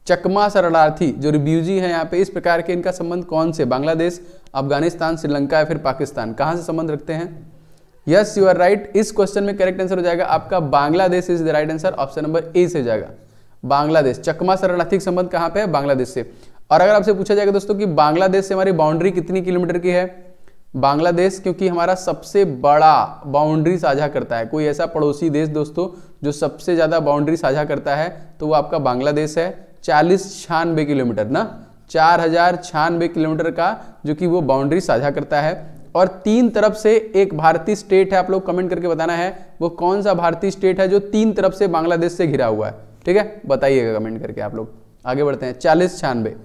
चकमा शरणार्थी जो रिब्यूजी है यहां पे इस प्रकार के इनका संबंध कौन से बांग्लादेश अफगानिस्तान श्रीलंका या फिर पाकिस्तान कहां से संबंध रखते हैं यस यू आर राइट इस क्वेश्चन में करेक्ट आंसर हो जाएगा आपका Bangladesh is the right answer option number A से जाएगा बांग्लादेश चकमा शरणार्थिक संबंध कहां पे है बांग्लादेश से और अगर आपसे पूछा जाएगा दोस्तों कि बांग्लादेश से हमारी बाउंड्री कितनी किलोमीटर की है बांग्लादेश क्योंकि हमारा सबसे बड़ा बाउंड्री साझा करता है कोई ऐसा पड़ोसी देश दोस्तों जो सबसे ज़्यादा बाउंड्री साझा करता है तो वो आपका बांग्लादेश है चालीस छियानबे किलोमीटर ना चार हजार छियानबे किलोमीटर का जो कि वो बाउंड्री साझा करता है और तीन तरफ से एक भारतीय स्टेट है आप लोग कमेंट करके बताना है वो कौन सा भारतीय स्टेट है जो तीन तरफ से बांग्लादेश से घिरा हुआ है ठीक है बताइएगा कमेंट करके आप लोग आगे बढ़ते हैं चालीस छियानवे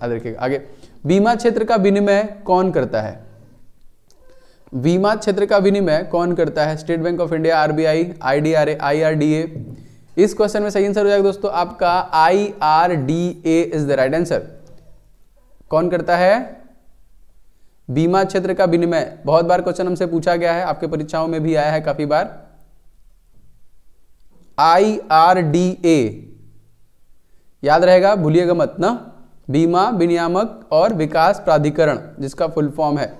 आगे बीमा क्षेत्र का विनिमय कौन करता है बीमा क्षेत्र का विनिमय कौन करता है State Bank of India RBI IDRA IRDA इस क्वेश्चन में सही आंसर हो जाएगा दोस्तों आपका I R D A is the right answer कौन करता है बीमा क्षेत्र का विनिमय बहुत बार क्वेश्चन हमसे पूछा गया है आपके परीक्षाओं में भी आया है काफी बार आई आर डी ए याद रहेगा भूलिएगा मत ना बीमा विनियामक और विकास प्राधिकरण जिसका फुल फॉर्म है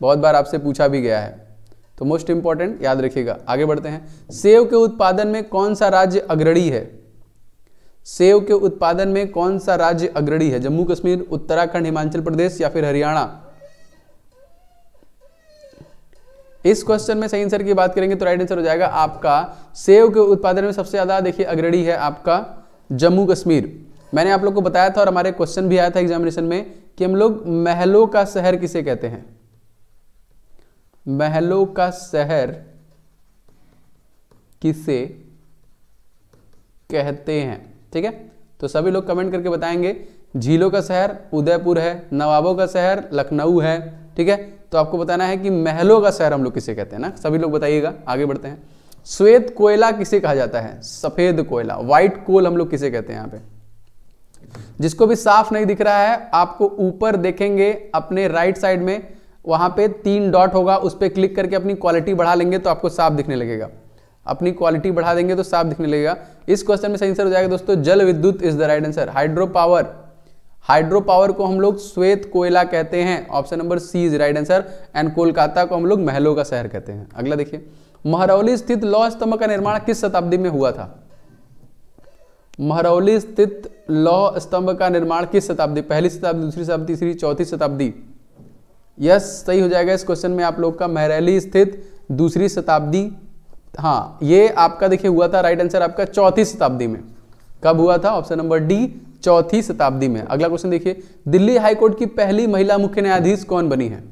बहुत बार आपसे पूछा भी गया है तो मोस्ट इंपॉर्टेंट याद रखिएगा आगे बढ़ते हैं सेव के उत्पादन में कौन सा राज्य अग्रणी है सेव के उत्पादन में कौन सा राज्य अग्रणी है जम्मू कश्मीर उत्तराखंड हिमाचल प्रदेश या फिर हरियाणा इस क्वेश्चन में सही आंसर की बात करेंगे तो राइट आंसर हो जाएगा आपका सेव के उत्पादन में सबसे ज़्यादा देखिए अग्रणी है आपका जम्मू कश्मीर मैंने आप लोग को बताया था और हमारे क्वेश्चन भी आया था एग्जामिनेशन में कि हम लोग महलों का शहर किसे कहते हैं महलों का शहर किसे कहते हैं ठीक है तो सभी लोग कमेंट करके बताएंगे झीलों का शहर उदयपुर है नवाबों का शहर लखनऊ है ठीक है तो आपको बताना है कि महलों का शहर हम लोग किसे कहते हैं ना सभी लोग बताइएगा आगे बढ़ते हैं श्वेत कोयला किसे कहा जाता है सफेद कोयला व्हाइट कोल हम लोग किसे कहते हैं यहां पे जिसको भी साफ नहीं दिख रहा है आपको ऊपर देखेंगे अपने राइट साइड में वहां पे तीन डॉट होगा उस पर क्लिक करके अपनी क्वालिटी बढ़ा लेंगे तो आपको साफ दिखने लगेगा अपनी क्वालिटी बढ़ा देंगे तो साफ दिखने लगेगा इस क्वेश्चन में सही आंसर हो जाएगा दोस्तों जल विद्युत is the right answer hydro power hydro power को हम लोग श्वेत कोयला कहते हैं option number C is right answer and Kolkata को हम लोग महलों का शहर कहते हैं अगला देखिए महरौली स्थित लौह स्तंभ का निर्माण किस शताब्दी में हुआ था महरौली स्थित लौह स्तंभ का निर्माण किस शताब्दी पहली शताब्दी दूसरी शताब्दी तीसरी चौथी शताब्दी यस सही हो जाएगा इस क्वेश्चन में आप लोग का महरौली स्थित दूसरी शताब्दी हाँ ये आपका देखिए हुआ था राइट आंसर आपका चौथी शताब्दी में कब हुआ था ऑप्शन नंबर डी चौथी शताब्दी में अगला क्वेश्चन देखिए दिल्ली हाईकोर्ट की पहली महिला मुख्य न्यायाधीश कौन बनी है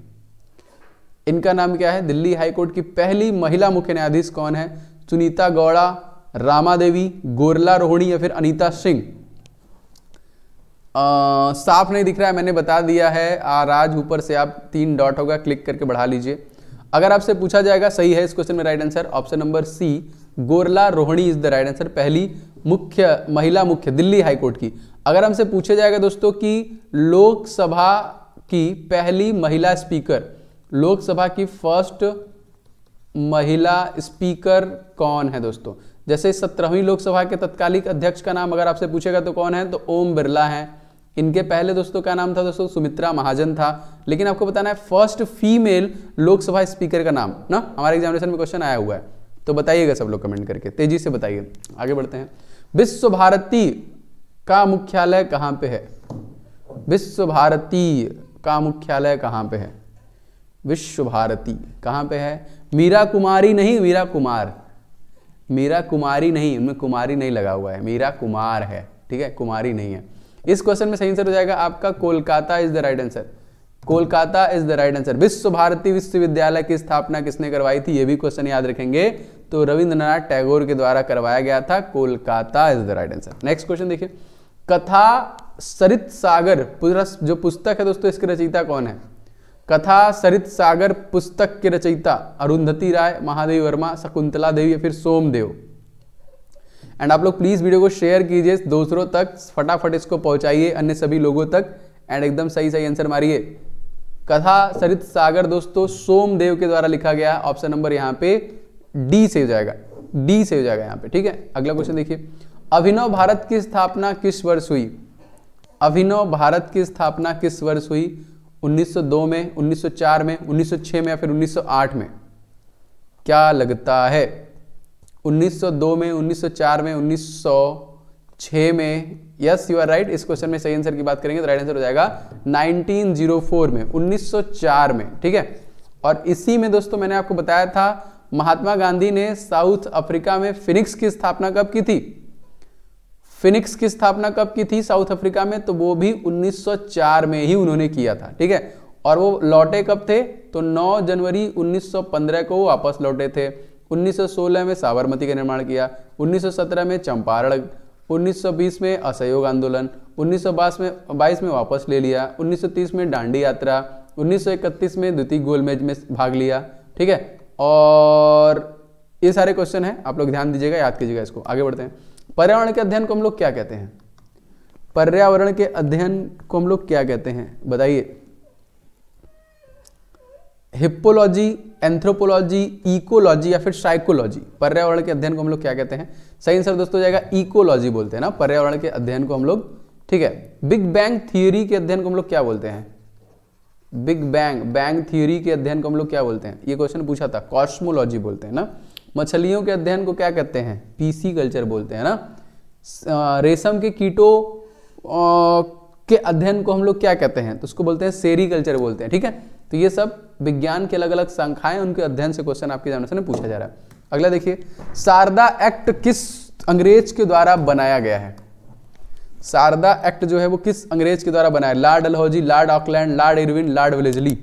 इनका नाम क्या है दिल्ली हाईकोर्ट की पहली महिला मुख्य न्यायाधीश कौन है सुनीता गौड़ा रामा देवी गोरला रोहिणी या फिर अनीता सिंह साफ नहीं दिख रहा है मैंने बता दिया है आराज ऊपर से आप तीन डॉट होगा क्लिक करके बढ़ा लीजिए अगर आपसे पूछा जाएगा सही है इस क्वेश्चन में right answer option number C Gorla Rohini is the right answer पहली मुख्य महिला मुख्य दिल्ली हाईकोर्ट की अगर हमसे पूछा जाएगा दोस्तों कि लोकसभा की पहली महिला स्पीकर लोकसभा की फर्स्ट महिला स्पीकर कौन है दोस्तों जैसे सत्रहवीं लोकसभा के तत्कालिक अध्यक्ष का नाम अगर आपसे पूछेगा तो कौन है तो ओम बिरला है इनके पहले दोस्तों क्या नाम था दोस्तों सुमित्रा महाजन था लेकिन आपको बताना है फर्स्ट फीमेल लोकसभा स्पीकर का नाम ना हमारे एग्जामिनेशन में क्वेश्चन आया हुआ है तो बताइएगा सब लोग कमेंट करके तेजी से बताइए आगे बढ़ते हैं विश्व भारती का मुख्यालय कहाँ पे है विश्व भारती का मुख्यालय कहाँ पे है विश्व भारती कहाँ पे है मीरा कुमारी नहीं मीरा कुमार मीरा कुमारी नहीं उनमें कुमारी नहीं लगा हुआ है मीरा कुमार है ठीक है कुमारी नहीं है इस क्वेश्चन में सही आंसर हो जाएगा आपका Kolkata is the right answer Kolkata is the right answer Vishva Bharati विश्वविद्यालय की स्थापना किसने करवाई थी ये भी क्वेश्चन याद रखेंगे तो रविंद्रनाथ टैगोर के द्वारा करवाया गया था Kolkata is the right answer next question देखिए कथा सरित सागर जो पुस्तक है दोस्तों इसके रचयिता कौन है कथा सरित सागर पुस्तक के रचयिता अरुंधति राय महादेव वर्मा शकुंतला देवी या फिर सोमदेव एंड आप लोग प्लीज़ वीडियो को शेयर कीजिए दूसरों तक फटाफट इसको पहुंचाइए अन्य सभी लोगों तक एंड एकदम सही सही आंसर मारिए कथा सरित सागर दोस्तों सोमदेव के द्वारा लिखा गया ऑप्शन नंबर यहाँ पे डी से हो जाएगा डी से हो जाएगा यहाँ पे ठीक है अगला क्वेश्चन देखिए अभिनव भारत की स्थापना किस वर्ष हुई अभिनव भारत की स्थापना किस वर्ष हुई 1902 में 1904 में 1906 में या फिर 1908 में क्या लगता है 1902 में 1904 में 1906 में यस यू आर राइट इस क्वेश्चन में सही आंसर की बात करेंगे तो राइट आंसर हो जाएगा 1904 में 1904 में ठीक है और इसी में दोस्तों मैंने आपको बताया था महात्मा गांधी ने साउथ अफ्रीका में फिनिक्स की स्थापना कब की थी फिनिक्स की स्थापना कब की थी साउथ अफ्रीका में तो वो भी 1904 में ही उन्होंने किया था ठीक है और वो लौटे कब थे तो 9 जनवरी 1915 को वो वापस लौटे थे 1916 में साबरमती का निर्माण किया 1917 में चंपारण 1920 में असहयोग आंदोलन 1922 में 22 में वापस ले लिया 1930 में डांडी यात्रा 1931 में द्वितीय गोलमेज में भाग लिया ठीक है और ये सारे क्वेश्चन हैं आप लोग ध्यान दीजिएगा याद कीजिएगा इसको आगे बढ़ते हैं पर्यावरण के अध्ययन को हम लोग क्या कहते हैं पर्यावरण के अध्ययन को हम लोग क्या कहते हैं बताइए हिप्पोलॉजी एंथ्रोपोलॉजी इकोलॉजी या फिर साइकोलॉजी पर्यावरण के अध्ययन को हम लोग क्या कहते हैं सही आंसर दोस्तों जाएगा इकोलॉजी बोलते हैं ना पर्यावरण के अध्ययन को हम लोग ठीक है बिग बैंग थियोरी के अध्ययन को हम लोग क्या बोलते हैं बिग बैंग बैंग थियोरी के अध्ययन को हम लोग क्या बोलते हैं ये क्वेश्चन पूछा था कॉस्मोलॉजी बोलते हैं ना मछलियों के अध्ययन को क्या कहते हैं पीसी कल्चर बोलते हैं ना रेशम के कीटों के अध्ययन को हम लोग क्या कहते हैं तो उसको बोलते हैं सेरी कल्चर बोलते हैं ठीक है तो ये सब विज्ञान के अलग अलग शाखाएं उनके अध्ययन से क्वेश्चन आपके एग्जामिनेशन से पूछा जा रहा है अगला देखिए शारदा एक्ट किस अंग्रेज के द्वारा बनाया गया है शारदा एक्ट जो है वो किस अंग्रेज के द्वारा बनाया Lord Dalhousie Lord Auckland Lord Irwin Lord Wellesley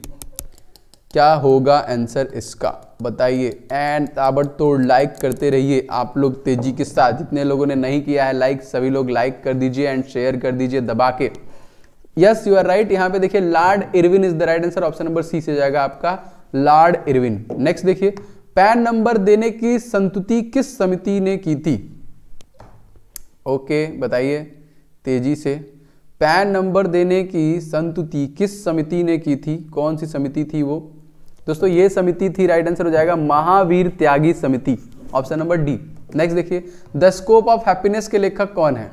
क्या होगा आंसर इसका बताइए एंड ताबड़तोड़ लाइक करते रहिए आप लोग तेजी के साथ जितने लोगों ने नहीं किया है लाइक सभी लोग लाइक कर दीजिए एंड शेयर कर दीजिए दबा के यस यू आर राइट यहाँ पे देखिए Lord Irwin is the right answer option number C से जाएगा आपका लार्ड इरविन नेक्स्ट देखिए पैन नंबर देने की संतुति किस समिति ने की थी ओके okay, बताइए तेजी से पैन नंबर देने की संतुति किस समिति ने की थी कौन सी समिति थी वो दोस्तों ये समिति थी राइट आंसर हो जाएगा महावीर त्यागी समिति ऑप्शन नंबर डी नेक्स्ट देखिए द स्कोप ऑफ हैप्पीनेस के लेखक कौन है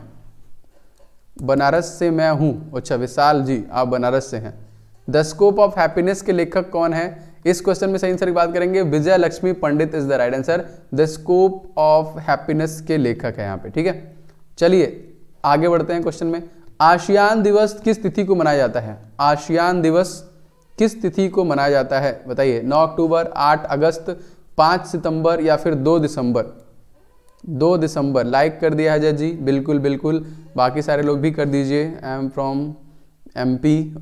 बनारस से मैं हूं अच्छा विशाल जी आप बनारस से हैं द स्कोप ऑफ हैप्पीनेस के लेखक कौन है इस क्वेश्चन में सही आंसर की बात करेंगे Vijaya Lakshmi Pandit is the right answer the scope of happiness के लेखक है यहाँ पे ठीक है चलिए आगे बढ़ते हैं क्वेश्चन में आशियान दिवस किस तिथि को मनाया जाता है आशियान दिवस किस तिथि को मनाया जाता है बताइए 9 अक्टूबर 8 अगस्त 5 सितंबर या फिर 2 दिसंबर 2 दिसंबर लाइक कर दिया है जी बिल्कुल बिल्कुल बाकी सारे लोग भी कर दीजिए I am from M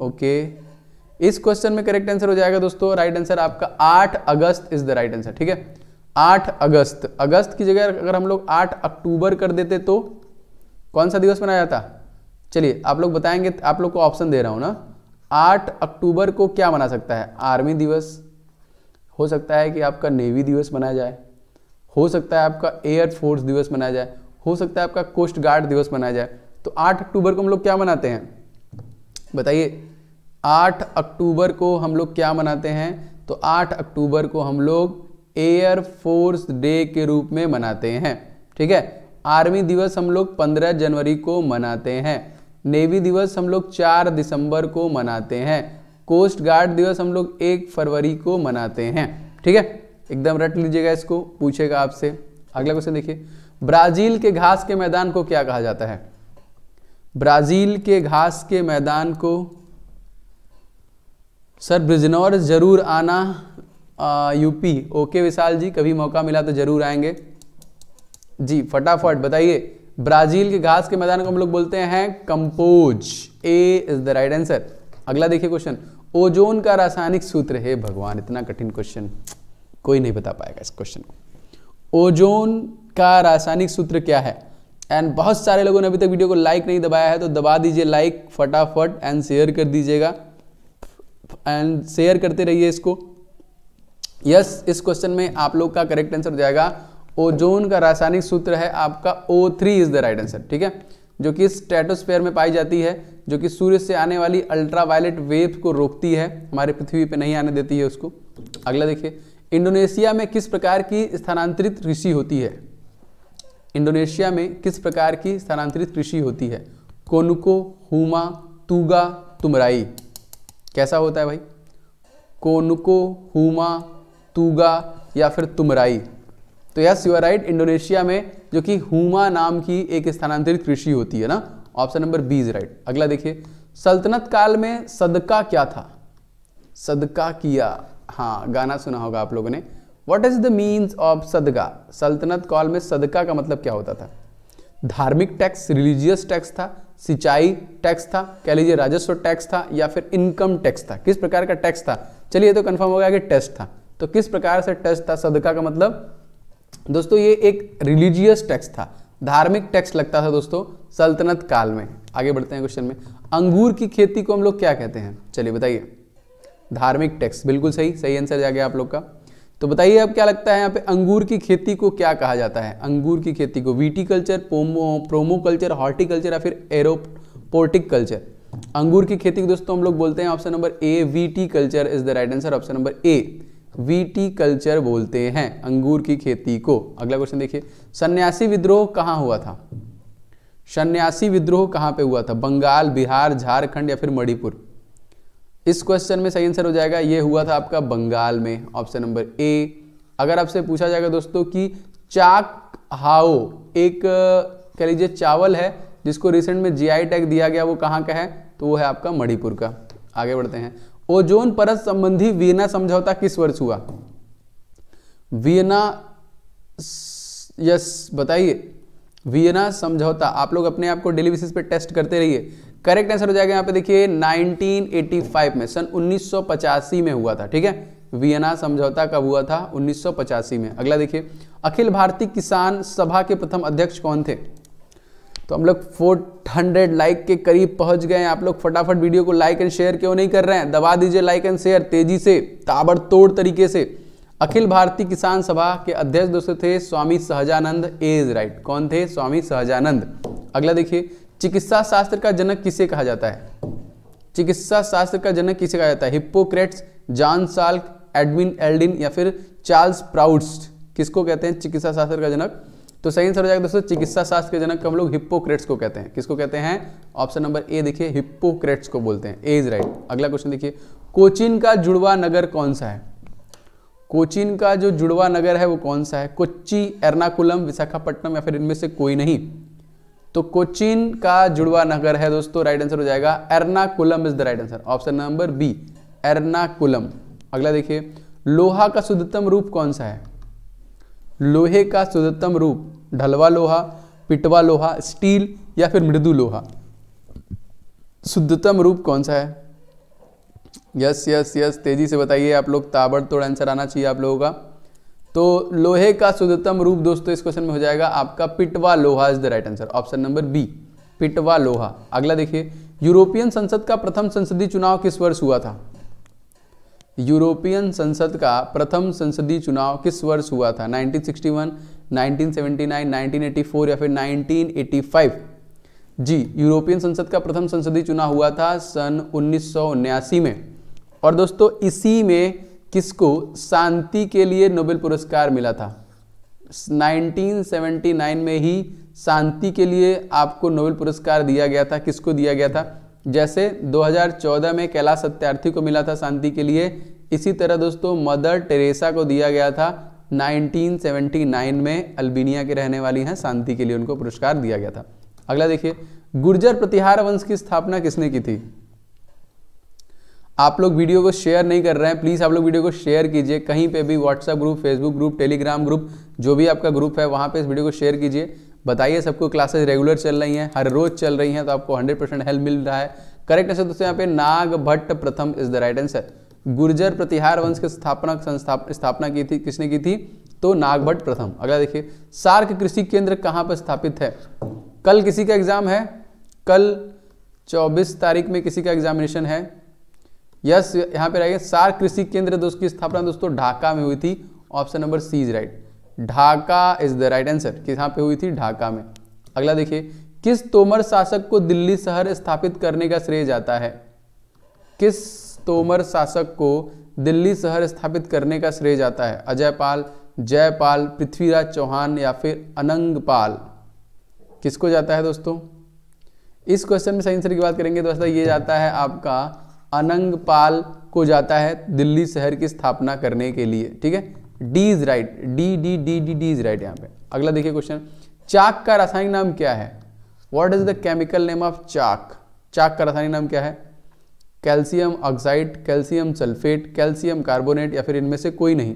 okay इस क्वेश्चन में करेक्ट आंसर हो जाएगा दोस्तों राइट आंसर आपका 8 अगस्त इज द राइट आंसर ठीक है 8 अगस्त अगस्त की जगह अगर हम लोग 8 अक्टूबर कर देते तो कौन सा दिवस मनाया जाता चलिए आप लोग बताएंगे आप लोग को ऑप्शन दे रहा हूँ ना आठ अक्टूबर को क्या मना सकता है आर्मी दिवस हो सकता है कि आपका नेवी दिवस मनाया जाए हो सकता है आपका एयर फोर्स दिवस मनाया जाए हो सकता है आपका कोस्ट गार्ड दिवस मनाया जाए तो आठ अक्टूबर को हम लोग क्या मनाते हैं बताइए आठ अक्टूबर को हम लोग क्या मनाते हैं तो आठ अक्टूबर को हम लोग एयर फोर्स डे के रूप में मनाते हैं ठीक है आर्मी दिवस हम लोग पंद्रह जनवरी को मनाते हैं नेवी दिवस हम लोग चार दिसंबर को मनाते हैं कोस्ट गार्ड दिवस हम लोग एक फरवरी को मनाते हैं ठीक है एकदम रट लीजिएगा इसको पूछेगा आपसे अगला क्वेश्चन देखिए ब्राजील के घास के मैदान को क्या कहा जाता है ब्राजील के घास के मैदान को सर ब्रिजनौर जरूर आना आ, यूपी ओके विशाल जी कभी मौका मिला तो जरूर आएंगे जी फटाफट बताइए ब्राजील के घास के मैदान को हम लोग बोलते हैं compose A is the right answer अगला देखिए क्वेश्चन ओजोन का रासायनिक सूत्र है भगवान इतना कठिन क्वेश्चन कोई नहीं बता पाएगा इस क्वेश्चन को ओजोन का रासायनिक सूत्र क्या है एंड बहुत सारे लोगों ने अभी तक वीडियो को लाइक नहीं दबाया है तो दबा दीजिए लाइक फटाफट एंड शेयर कर दीजिएगा एंड शेयर करते रहिए इसको यस yes, इस क्वेश्चन में आप लोग का करेक्ट आंसर हो जाएगा ओजोन का रासायनिक सूत्र है आपका O three is the right answer ठीक है जो कि स्टेटोस्फेयर में पाई जाती है जो कि सूर्य से आने वाली अल्ट्रावायलेट वेव को रोकती है हमारे पृथ्वी पर नहीं आने देती है उसको अगला देखिए इंडोनेशिया में किस प्रकार की स्थानांतरित कृषि होती है इंडोनेशिया में किस प्रकार की स्थानांतरित कृषि होती है कोनुको हुमा तुगा तुमराई कैसा होता है भाई कोनुको हुमा तुगा या फिर तुमराई तो yes you are right Indonesia में जो कि हुमा नाम की एक स्थानांतरित कृषि होती है ना option number B is right अगला देखिए सल्तनत काल में सदका क्या था सदका किया हाँ गाना सुना होगा आप लोगों ने what is the means of सदका सल्तनत काल में सदका का मतलब क्या होता था धार्मिक टैक्स रिलीजियस टैक्स था सिंचाई टैक्स था कह लीजिए राजस्व टैक्स था या फिर इनकम टैक्स था किस प्रकार का टैक्स था चलिए तो कंफर्म हो गया कि टेस्ट था तो किस प्रकार से टेस्ट था सदका का मतलब दोस्तों ये एक रिलीजियस टैक्स था धार्मिक टैक्स लगता था दोस्तों सल्तनत काल में आगे बढ़ते हैं क्वेश्चन में अंगूर की खेती को हम लोग क्या कहते हैं चलिए बताइए धार्मिक टैक्स बिल्कुल सही सही आंसर गया आप लोग का तो बताइए अब क्या लगता है यहाँ पे अंगूर की खेती को क्या कहा जाता है अंगूर की खेती को वीटिकल्चर पोमो प्रोमो कल्चर हॉर्टिकल्चर या फिर एरोपोर्टिक कल्चर अंगूर की खेती को दोस्तों हम लोग बोलते हैं option number A viticulture is the right answer option number A viticulture बोलते हैं अंगूर की खेती को अगला क्वेश्चन देखिए सन्यासी विद्रोह कहां हुआ था सन्यासी विद्रोह कहां पे हुआ था बंगाल बिहार झारखंड या फिर मणिपुर इस क्वेश्चन में सही आंसर हो जाएगा यह हुआ था आपका बंगाल में ऑप्शन नंबर ए अगर आपसे पूछा जाएगा दोस्तों कि चाक हाओ एक कह लीजिए चावल है जिसको रिसेंट में जीआई टैग दिया गया वो कहां का है तो वो है आपका मणिपुर का आगे बढ़ते हैं ओजोन परत संबंधी वियना समझौता किस वर्ष हुआ वियना यस बताइए वियना समझौता आप लोग अपने आप को डेली बेसिस पे टेस्ट करते रहिए करेक्ट आंसर हो जाएगा यहां पे देखिए 1985 में सन 1985 में हुआ था ठीक है वियना समझौता कब हुआ था 1985 में अगला देखिए अखिल भारतीय किसान सभा के प्रथम अध्यक्ष कौन थे तो हम लोग फोर हंड्रेड लाइक के करीब पहुंच गए हैं आप लोग फटाफट वीडियो को लाइक एंड शेयर क्यों नहीं कर रहे हैं दबा दीजिए लाइक एंड शेयर तेजी से ताबड़तोड़ तरीके से अखिल भारतीय किसान सभा के अध्यक्ष दोस्तों थे स्वामी सहजानंद एज राइट कौन थे स्वामी सहजानंद अगला देखिए चिकित्सा शास्त्र का जनक किसे कहा जाता है चिकित्सा शास्त्र का जनक किसे कहा जाता है हिप्पोक्रेट्स जॉन साल्क एडमिन एल्डिन या फिर चार्ल्स प्राउड्स किसको कहते हैं चिकित्सा शास्त्र का जनक तो सही आंसर हो जाएगा दोस्तों चिकित्सा शास्त्र के जनक हम लोग हिप्पोक्रेट्स को कहते हैं किसको कहते हैं ऑप्शन नंबर ए देखिए हिप्पोक्रेट्स को बोलते हैं ए इज राइट अगला क्वेश्चन देखिए कोचिन का जुड़वा नगर कौन सा है कोचिन का जो जुड़वा नगर है वो कौन सा है कोच्चि एर्नाकुलम विशाखापट्टनम या फिर इनमें से कोई नहीं तो कोचिन का जुड़वा नगर है दोस्तों राइट आंसर हो जाएगा Ernakulam is the right answer option number B Ernakulam अगला देखिए लोहा का शुद्धतम रूप कौन सा है लोहे का शुद्धतम रूप ढलवा लोहा पिटवा लोहा स्टील या फिर मृदु लोहा शुद्धतम रूप कौन सा है यस यस यस तेज़ी से बताइए आप लोग ताबड़तोड़ आंसर आना चाहिए आप लोगों का तो लोहे का शुद्धतम रूप दोस्तों इस क्वेश्चन में हो जाएगा आपका पिटवा लोहा is the right answer option number B पिटवा लोहा अगला देखिए यूरोपियन संसद का प्रथम संसदीय चुनाव किस वर्ष हुआ था यूरोपियन संसद का प्रथम संसदीय चुनाव किस वर्ष हुआ था 1961, 1979, 1984 या फिर 1985 जी यूरोपियन संसद का प्रथम संसदीय चुनाव हुआ था सन उन्नीस में और दोस्तों इसी में किसको शांति के लिए नोबेल पुरस्कार मिला था 1979 में ही शांति के लिए आपको नोबेल पुरस्कार दिया गया था किसको दिया गया था जैसे 2014 में कैलाश सत्यार्थी को मिला था शांति के लिए इसी तरह दोस्तों मदर टेरेसा को दिया गया था 1979 में अल्बीनिया के रहने वाली हैं शांति के लिए उनको पुरस्कार दिया गया था अगला देखिए गुर्जर प्रतिहार वंश की स्थापना किसने की थी आप लोग वीडियो को शेयर नहीं कर रहे हैं प्लीज़ आप लोग वीडियो को शेयर कीजिए कहीं पे भी WhatsApp group Facebook group Telegram group जो भी आपका ग्रुप है वहां पे इस वीडियो को शेयर कीजिए बताइए सबको क्लासेस रेगुलर चल रही हैं हर रोज चल रही हैं तो आपको 100 परसेंट हेल्प मिल रहा है करेक्ट आंसर दोस्तों यहाँ पे नाग भट्ट प्रथम is the right answer Gurjara Pratihara वंश की स्थापना स्थापना की थी किसने की थी तो नागभट्ट प्रथम अगला देखिए सार्क कृषि केंद्र कहाँ पर स्थापित है कल किसी का एग्जाम है कल चौबीस तारीख में किसी का एग्जामिनेशन है यस यहाँ पे रहिए सार्क कृषि केंद्र दोस्त की स्थापना दोस्तों ढाका में हुई थी option number C is right Dhaka is the right answer किस पे हुई थी ढाका में अगला देखिए किस तोमर शासक को दिल्ली शहर स्थापित करने का श्रेय जाता है किस तोमर शासक को दिल्ली शहर स्थापित करने का श्रेय जाता है अजयपाल जयपाल पृथ्वीराज चौहान या फिर अनंगपाल किसको जाता है दोस्तों इस क्वेश्चन में सही आंसर की बात करेंगे दोस्तों ये जाता है आपका अनंगपाल को जाता है दिल्ली शहर की स्थापना करने के लिए ठीक है D is right D D D D D is right यहाँ पे अगला देखिए क्वेश्चन चाक का रासायनिक नाम क्या है what is the chemical name of chalk chalk का रासायनिक नाम क्या है calcium oxide calcium sulphate calcium carbonate या फिर इनमें से कोई नहीं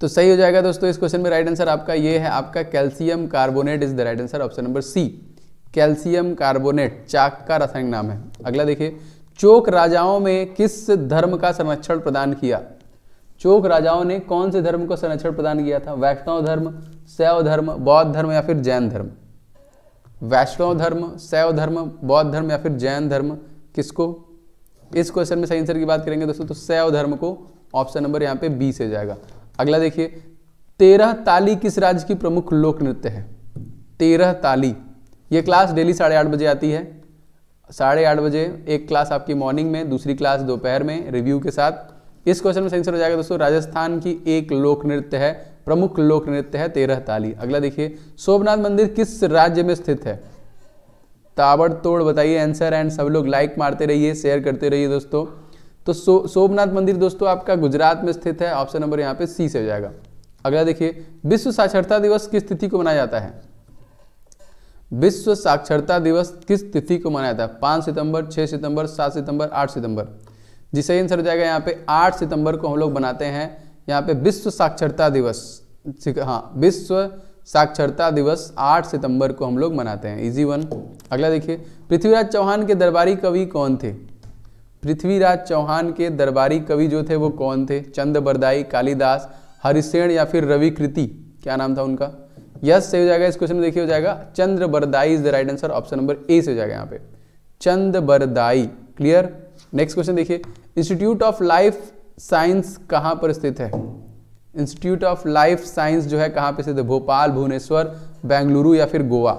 तो सही हो जाएगा दोस्तों इस क्वेश्चन में राइट आंसर आपका ये है आपका calcium carbonate is the right answer option number C calcium carbonate chalk का रासायनिक नाम है अगला देखिए चोक राजाओं में किस धर्म का संरक्षण प्रदान किया चोक राजाओं ने कौन से धर्म को संरक्षण प्रदान किया था वैष्णव धर्म सैव धर्म बौद्ध धर्म या फिर जैन धर्म वैष्णव धर्म सैव धर्म बौद्ध धर्म या फिर जैन धर्म किसको इस क्वेश्चन में सही आंसर की बात करेंगे दोस्तों तो सैव धर्म को ऑप्शन नंबर यहाँ पे बी से जाएगा अगला देखिए तेरह ताली किस राज्य की प्रमुख लोक नृत्य है तेरह ताली ये क्लास डेली साढ़े आठ बजे आती है साढ़े आठ बजे एक क्लास आपकी मॉर्निंग में दूसरी क्लास दोपहर में रिव्यू के साथ इस क्वेश्चन में आंसर हो जाएगा दोस्तों राजस्थान की एक लोक नृत्य है प्रमुख लोक नृत्य है तेरह ताली अगला देखिए सोमनाथ मंदिर किस राज्य में स्थित है ताबड़तोड़ बताइए आंसर एंड सब लोग लाइक मारते रहिए शेयर करते रहिए दोस्तों तो सोमनाथ मंदिर दोस्तों आपका गुजरात में स्थित है ऑप्शन नंबर यहाँ पे सी से हो जाएगा अगला देखिए विश्व साक्षरता दिवस किस तिथि को मनाया जाता है विश्व साक्षरता दिवस किस तिथि को मनाया जाता है पांच सितंबर छह सितंबर सात सितंबर आठ सितंबर जिसे आंसर हो जाएगा यहाँ पे 8 सितंबर को हम लोग बनाते हैं यहाँ पे विश्व साक्षरता दिवस हाँ विश्व साक्षरता दिवस 8 सितंबर को हम लोग मनाते हैं इजी वन अगला देखिए पृथ्वीराज चौहान के दरबारी कवि कौन थे पृथ्वीराज चौहान के दरबारी कवि जो थे वो कौन थे चंद बरदाई कालिदास हरिसेण या फिर रवि कृति क्या नाम था उनका यस से हो जाएगा इस क्वेश्चन में देखिए हो जाएगा Chandra Bardai is the right answer option number A से हो जाएगा यहाँ पे Chand Bardai clear next question देखिए इंस्टीट्यूट ऑफ लाइफ साइंस कहां पर स्थित है इंस्टीट्यूट ऑफ लाइफ साइंस जो है कहां पर स्थित है भोपाल भुवनेश्वर बेंगलुरु या फिर गोवा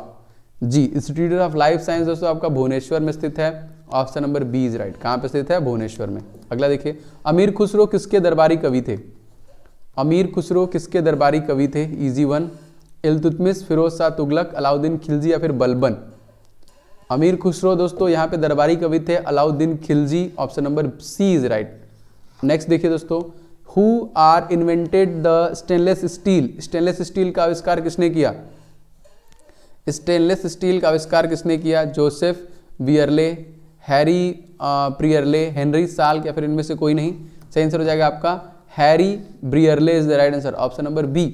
जी इंस्टीट्यूट ऑफ लाइफ साइंस दोस्तों आपका भुवनेश्वर में स्थित है option number B is right कहां पर स्थित है भुवनेश्वर में अगला देखिए अमीर खुसरो किसके दरबारी कवि थे अमीर खुसरो किसके दरबारी कवि थे इजी वन इलतुतमिस फिरोज शाह तुगलक अलाउद्दीन खिलजी या फिर बलबन अमीर खुसरो दोस्तों यहाँ पे दरबारी कवि थे Alauddin Khilji option number C is right next देखिए दोस्तों who are invented the stainless steel stainless steel का आविष्कार किसने किया स्टेनलेस स्टील का आविष्कार किसने किया Joseph Brearley Harry Brearley Henry साल या फिर इनमें से कोई नहीं सही आंसर हो जाएगा आपका Harry Brearley is the right answer option number B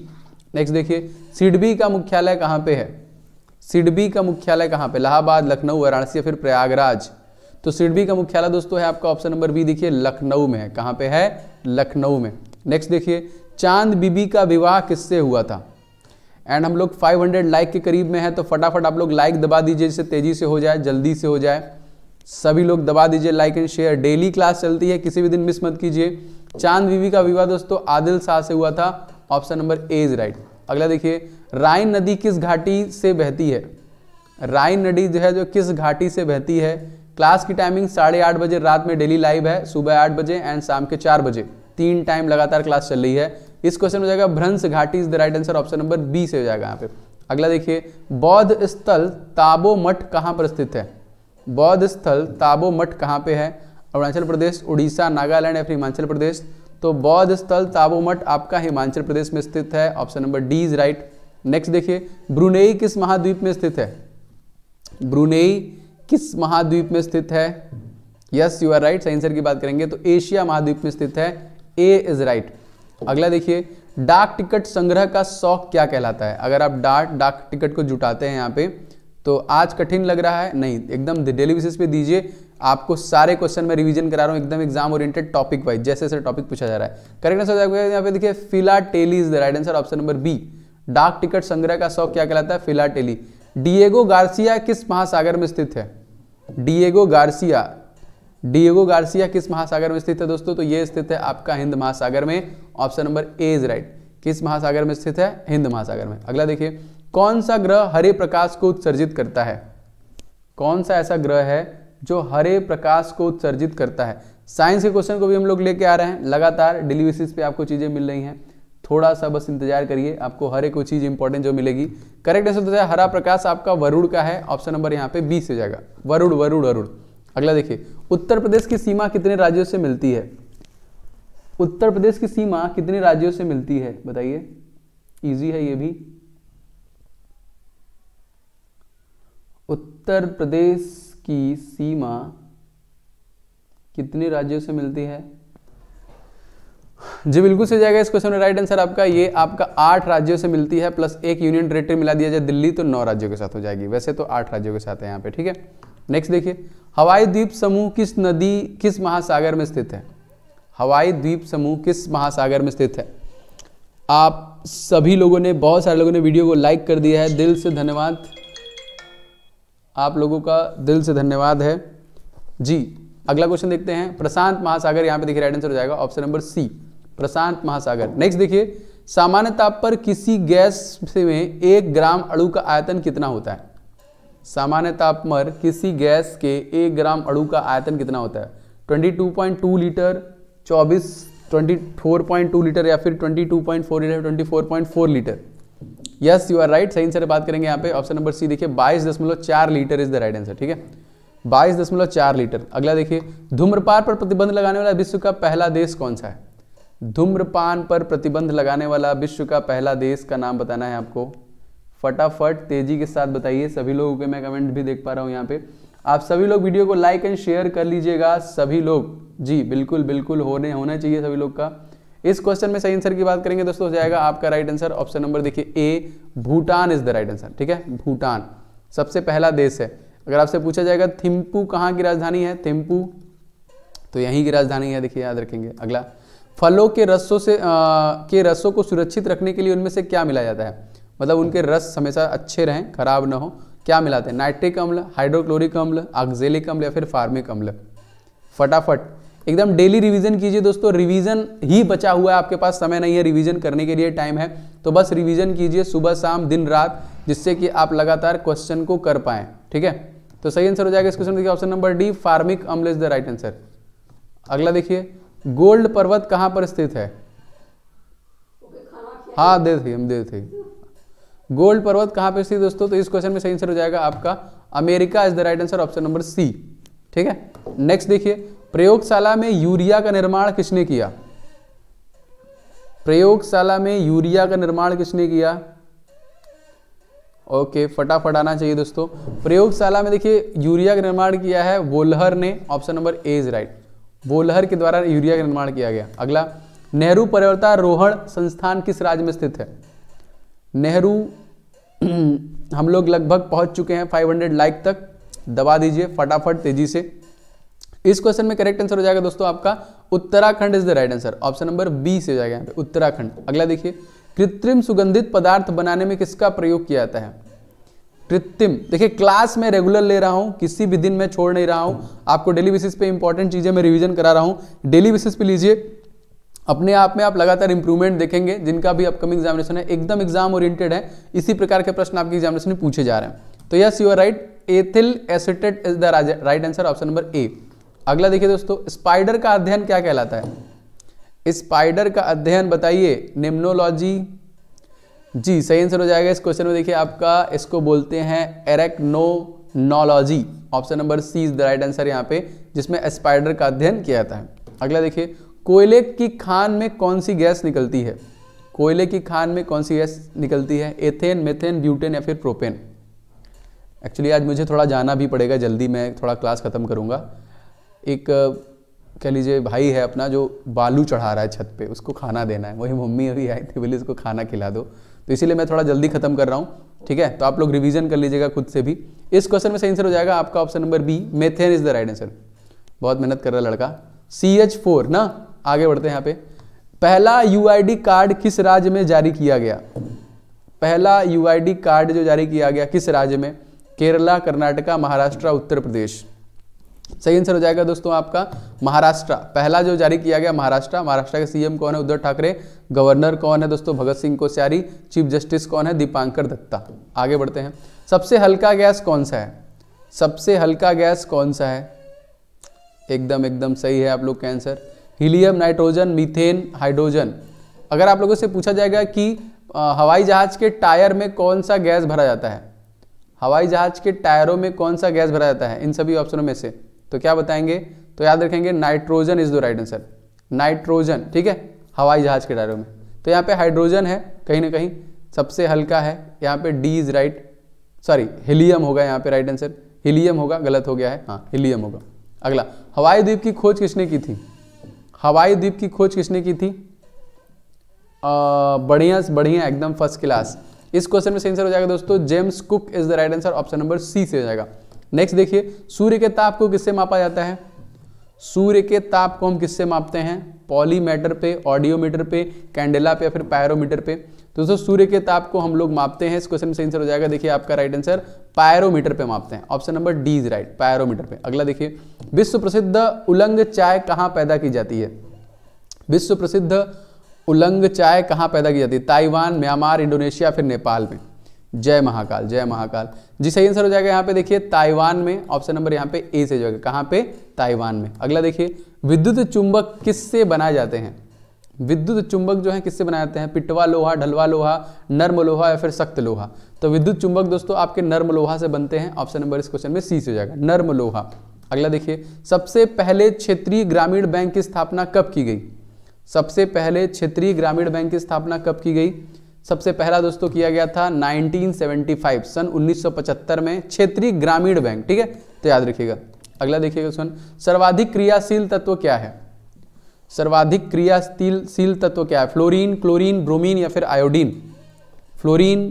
next देखिए सिडबी का मुख्यालय कहाँ पे है सिडबी का मुख्यालय कहाँ पे इलाहाबाद लखनऊ वाराणसी या फिर प्रयागराज तो सिडबी का मुख्यालय दोस्तों है आपका ऑप्शन नंबर बी देखिए लखनऊ में है कहाँ पे है लखनऊ में नेक्स्ट देखिए चांद बीबी का विवाह किससे हुआ था एंड हम लोग 500 लाइक के करीब में है तो फटाफट आप लोग लाइक दबा दीजिए जिससे तेजी से हो जाए जल्दी से हो जाए सभी लोग दबा दीजिए like and share daily class चलती है किसी भी दिन मिस मत कीजिए चांद बीबी का विवाह दोस्तों आदिल शाह से हुआ था option number A is right अगला देखिए राइन नदी किस घाटी से बहती है राइन नदी जो है जो किस घाटी से बहती है क्लास की टाइमिंग साढ़े आठ बजे रात में डेली लाइव है सुबह आठ बजे एंड शाम के चार बजे तीन टाइम लगातार क्लास चल रही है इस क्वेश्चन में जाएगा भ्रंश घाटी is the right answer option number B से हो जाएगा यहाँ पे अगला देखिए बौद्ध स्थल ताबो मठ कहाँ पर स्थित है बौद्ध स्थल ताबो मठ कहाँ पे है अरुणाचल प्रदेश उड़ीसा नागालैंड या फिर हिमाचल प्रदेश तो बौद्ध स्थल ताबो मठ आपका हिमाचल प्रदेश में स्थित है option number D is right next देखिए ब्रुनेई किस महाद्वीप में स्थित है ब्रुनेई किस महाद्वीप में स्थित है yes you are right answer की बात करेंगे तो एशिया महाद्वीप में स्थित है ए इज राइट अगला देखिए डाक टिकट संग्रह का शौक क्या कहलाता है अगर आप डाक डाक टिकट को जुटाते हैं यहाँ पे तो आज कठिन लग रहा है नहीं एकदम डेली बेसिस पे दीजिए आपको सारे क्वेश्चन में रिवीजन करा रहा हूँ एकदम एग्जाम ओरिएंटेड टॉपिक वाइज जैसे जैसे टॉपिक पूछा जा रहा है करेक्ट आंसर यहाँ पे देखिए philately is the right answer option number B डाक टिकट संग्रह का शौक क्या कहलाता है फिलाटेली डिएगो गार्सिया किस महासागर में स्थित है डिएगो गार्सिया डिएगो गार्सिया किस महासागर में स्थित है दोस्तों तो ये स्थित है आपका हिंद महासागर में option number A is right किस महासागर में स्थित है हिंद महासागर में अगला देखिए कौन सा ग्रह हरे प्रकाश को उत्सर्जित करता है कौन सा ऐसा ग्रह है जो हरे प्रकाश को उत्सर्जित करता है साइंस के क्वेश्चन को भी हम लोग लेके आ रहे हैं लगातार डेली पे आपको चीज़ें मिल रही हैं थोड़ा सा बस इंतजार करिए आपको हर एक वो चीज़ इंपॉर्टेंट जो मिलेगी करेक्ट आंसर तो जाए हरा प्रकाश आपका वरुण का है ऑप्शन नंबर यहाँ पे बी से जाएगा वरुण वरुण वरुण अगला देखिए उत्तर प्रदेश की सीमा कितने राज्यों से मिलती है उत्तर प्रदेश की सीमा कितने राज्यों से मिलती है बताइए इजी है ये भी उत्तर प्रदेश की सीमा कितने राज्यों से मिलती है जी बिल्कुल सही जाएगा इस क्वेश्चन में राइट आंसर आपका ये आपका आठ राज्यों से मिलती है प्लस एक यूनियन टेरेटरी मिला दिया जाए दिल्ली तो नौ राज्यों के साथ हो जाएगी वैसे तो आठ राज्यों के साथ है यहाँ पे ठीक है नेक्स्ट देखिए हवाई द्वीप समूह किस नदी किस महासागर में स्थित है हवाई द्वीप समूह किस महासागर में स्थित है आप सभी लोगों ने बहुत सारे लोगों ने वीडियो को लाइक कर दिया है दिल से धन्यवाद आप लोगों का दिल से धन्यवाद है जी अगला क्वेश्चन देखते हैं प्रशांत महासागर यहाँ पे देखिए राइट आंसर हो जाएगा ऑप्शन नंबर सी प्रशांत महासागर नेक्स्ट देखिए सामान्य ताप पर किसी गैस से में एक ग्राम अड़ू का आयतन कितना होता है सामान्य ताप पर किसी गैस के एक ग्राम अड़ू का आयतन कितना होता है 22.2 लीटर 24 24.2 लीटर या फिर 22.4 litre 24.4 litre yes you are right सही आंसर बात करेंगे यहाँ पे ऑप्शन नंबर सी देखिए बाईस दशमलव चार litre is the right answer ठीक है बाईस दशमलव चार लीटर अगला देखिए धूम्रपान पर प्रतिबंध लगाने वाला विश्व का पहला देश कौन सा है धूम्रपान पर प्रतिबंध लगाने वाला विश्व का पहला देश का नाम बताना है आपको फटाफट तेजी के साथ बताइए सभी लोगों के मैं कमेंट भी देख पा रहा हूँ यहाँ पे आप सभी लोग वीडियो को लाइक एंड शेयर कर लीजिएगा सभी लोग जी बिल्कुल बिल्कुल होने होना चाहिए सभी लोग का इस क्वेश्चन में सही आंसर की बात करेंगे दोस्तों हो जाएगा आपका राइट आंसर ऑप्शन नंबर देखिए A Bhutan is the right answer ठीक है भूटान सबसे पहला देश है अगर आपसे पूछा जाएगा थिम्पू कहाँ की राजधानी है थिम्पू तो यहीं की राजधानी है देखिए याद रखेंगे अगला फलों के रसों से आ, के रसों को सुरक्षित रखने के लिए उनमें से क्या मिलाया जाता है मतलब उनके रस हमेशा अच्छे रहें खराब ना हो क्या मिलाते हैं नाइट्रिक अम्ल हाइड्रोक्लोरिक अम्ल ऑक्जेलिक अम्ल या फिर फार्मिक अम्ल फटाफट एकदम डेली रिवीजन कीजिए दोस्तों रिवीजन ही बचा हुआ है आपके पास समय नहीं है रिवीजन करने के लिए टाइम है तो बस रिवीजन कीजिए सुबह शाम दिन रात जिससे कि आप लगातार क्वेश्चन को कर पाए ठीक है तो सही आंसर हो जाएगा इस क्वेश्चन देखिए ऑप्शन नंबर डी फार्मिक अम्ल इज द राइट आंसर अगला देखिए गोल्ड पर्वत कहाँ पर स्थित है हाँ दे थी हम दे थी गोल्ड पर्वत कहाँ पर स्थित दोस्तों तो इस क्वेश्चन में सही आंसर हो जाएगा आपका America is the right answer option number C ठीक है नेक्स्ट देखिए प्रयोगशाला में यूरिया का निर्माण किसने किया प्रयोगशाला में यूरिया का निर्माण किसने किया ओके फटाफट आना चाहिए दोस्तों प्रयोगशाला में देखिए यूरिया का निर्माण किया है वोल्हर ने option number A is right Wohler के द्वारा यूरिया का निर्माण किया गया अगला नेहरू पर्वतारोहण संस्थान किस राज्य में स्थित है नेहरू हम लोग लगभग पहुंच चुके हैं 500 लाइक तक दबा दीजिए फटाफट तेजी से इस क्वेश्चन में करेक्ट आंसर हो जाएगा दोस्तों आपका Uttarakhand is the right answer option number B से जाएगा यहाँ पे उत्तराखंड अगला देखिए कृत्रिम सुगंधित पदार्थ बनाने में किसका प्रयोग किया जाता है कृत्रिम देखिए क्लास में रेगुलर ले रहा हूं किसी भी दिन में छोड़ नहीं रहा हूं आपको डेली बेसिस पे इंपॉर्टेंट चीज़ें मैं रिवीजन करा रहा हूं डेली बेसिस पे लीजिए अपने आप में आप लगातार इंप्रूवमेंट देखेंगे जिनका भी अपकमिंग एग्जामिनेशन है एकदम एग्जाम ओरिएंटेड है इसी प्रकार के प्रश्न आपके एग्जामिनेशन में पूछे जा रहे हैं तो yes you are right ethyl acetate is the right answer option number A अगला देखिए दोस्तों स्पाइडर का अध्ययन क्या कहलाता है स्पाइडर का अध्ययन बताइए निम्नोलॉजी जी सही आंसर हो जाएगा इस क्वेश्चन में देखिए आपका इसको बोलते हैं एरेक्नोनोलॉजी option number C is the right answer यहाँ पे जिसमें स्पाइडर का अध्ययन किया जाता है अगला देखिए कोयले की खान में कौन सी गैस निकलती है कोयले की खान में कौन सी गैस निकलती है एथेन मेथेन ब्यूटेन या फिर प्रोपेन एक्चुअली आज मुझे थोड़ा जाना भी पड़ेगा जल्दी मैं थोड़ा क्लास ख़त्म करूंगा एक कह लीजिए भाई है अपना जो बालू चढ़ा रहा है छत पे उसको खाना देना है वही मम्मी अभी आई थी बोली उसको खाना खिला दो तो इसीलिए मैं थोड़ा जल्दी खत्म कर रहा हूँ ठीक है तो आप लोग रिविजन कर लीजिएगा खुद से भी इस क्वेश्चन में सही आंसर हो जाएगा आपका option number B methane is the right answer बहुत मेहनत कर रहा लड़का सी एच फोर ना आगे बढ़ते हैं यहाँ पे पहला डी कार्ड किस राज्य में जारी किया गया पहला डी कार्ड जो जारी किया गया किस राज्य में केरला कर्नाटका महाराष्ट्र उत्तर प्रदेश सही आंसर हो जाएगा दोस्तों आपका महाराष्ट्र पहला जो जारी किया गया महाराष्ट्र महाराष्ट्र के सीएम कौन है उद्धव ठाकरे गवर्नर कौन है दोस्तों भगत सिंह कोश्यारी चीफ जस्टिस कौन है दीपांकर दत्ता आगे बढ़ते हैं सबसे हल्का गैस कौन सा है सबसे हल्का गैस कौन सा है एकदम एकदम सही है आप लोग का answer helium nitrogen methane hydrogen अगर आप लोगों से पूछा जाएगा कि हवाई जहाज के टायर में कौन सा गैस भरा जाता है हवाई जहाज के टायरों में कौन सा गैस भरा जाता है इन सभी ऑप्शनों में से तो क्या बताएंगे तो याद रखेंगे nitrogen is the right answer nitrogen ठीक है हवाई जहाज के डायरों में तो यहाँ पे हाइड्रोजन है कहीं ना कहीं सबसे हल्का है यहाँ पे D is right sorry helium होगा यहाँ पे राइट आंसर हीलियम होगा गलत हो गया है हाँ हीलियम होगा अगला हवाई द्वीप की खोज किसने की थी हवाई द्वीप की खोज किसने की थी बढ़िया बढ़िया एकदम फर्स्ट क्लास इस क्वेश्चन में सही आंसर हो जाएगा दोस्तों James Cook is the right answer option number C से हो जाएगा नेक्स्ट देखिए सूर्य के ताप को किससे मापा जाता है सूर्य के ताप को हम किससे मापते हैं पॉलीमीटर पे ऑडियोमीटर पे कैंडेला पे या फिर पायरोमीटर पे तो दोस्तों सूर्य के ताप को हम लोग मापते हैं इस क्वेश्चन से आंसर हो जाएगा देखिए आपका राइट आंसर पायरोमीटर पे मापते हैं option number D is right pyrometer पे अगला देखिए विश्व प्रसिद्ध उलंग चाय कहां पैदा की जाती है विश्व प्रसिद्ध उलंग चाय कहां पैदा की जाती है ताइवान म्यांमार इंडोनेशिया फिर नेपाल में जय महाकाल जय महाकाल जी सही आंसर हो जाएगा यहाँ पे देखिए ताइवान में ऑप्शन नंबर यहाँ पे ए से जाएगा कहाँ पे ताइवान में अगला देखिए विद्युत चुंबक किससे बनाए जाते हैं विद्युत चुंबक जो है किससे बनाए जाते हैं पिटवा लोहा ढलवा लोहा नर्म लोहा या फिर सख्त लोहा तो विद्युत चुंबक दोस्तों आपके नर्म लोहा से बनते हैं ऑप्शन नंबर इस क्वेश्चन में सी से हो जाएगा नर्म लोहा अगला देखिए सबसे पहले क्षेत्रीय ग्रामीण बैंक की स्थापना कब की गई सबसे पहले क्षेत्रीय ग्रामीण बैंक की स्थापना कब की गई सबसे पहला दोस्तों किया गया था 1975 सन 1975 में क्षेत्रीय ग्रामीण बैंक ठीक है तो याद रखिएगा अगला देखिएगा सुन सर्वाधिक क्रियाशील तत्व क्या है सर्वाधिक क्रियाशील तत्व क्या है फ्लोरीन क्लोरीन ब्रोमीन या फिर आयोडीन फ्लोरीन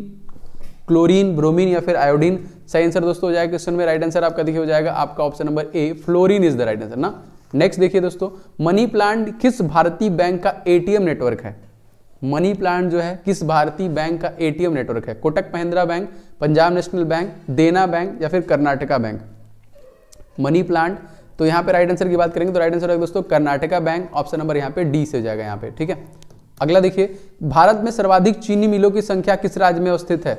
क्लोरीन ब्रोमीन या फिर आयोडीन सही आंसर दोस्तों हो जाएगा क्वेश्चन में राइट आंसर आपका देखिए हो जाएगा आपका option number A fluorine is the right answer ना नेक्स्ट देखिए दोस्तों मनी प्लांट किस भारतीय बैंक का एटीएम नेटवर्क है मनी प्लांट जो है किस भारतीय बैंक का एटीएम नेटवर्क है Kotak Mahindra bank Punjab national bank Dena bank या फिर कर्नाटका बैंक मनी प्लांट तो यहां पे राइट आंसर की बात करेंगे तो राइट आंसर होगा दोस्तों कर्नाटका बैंक ऑप्शन नंबर यहां पे डी से जाएगा यहां पे ठीक है अगला देखिए भारत में सर्वाधिक चीनी मिलों की संख्या किस राज्य में अवस्थित है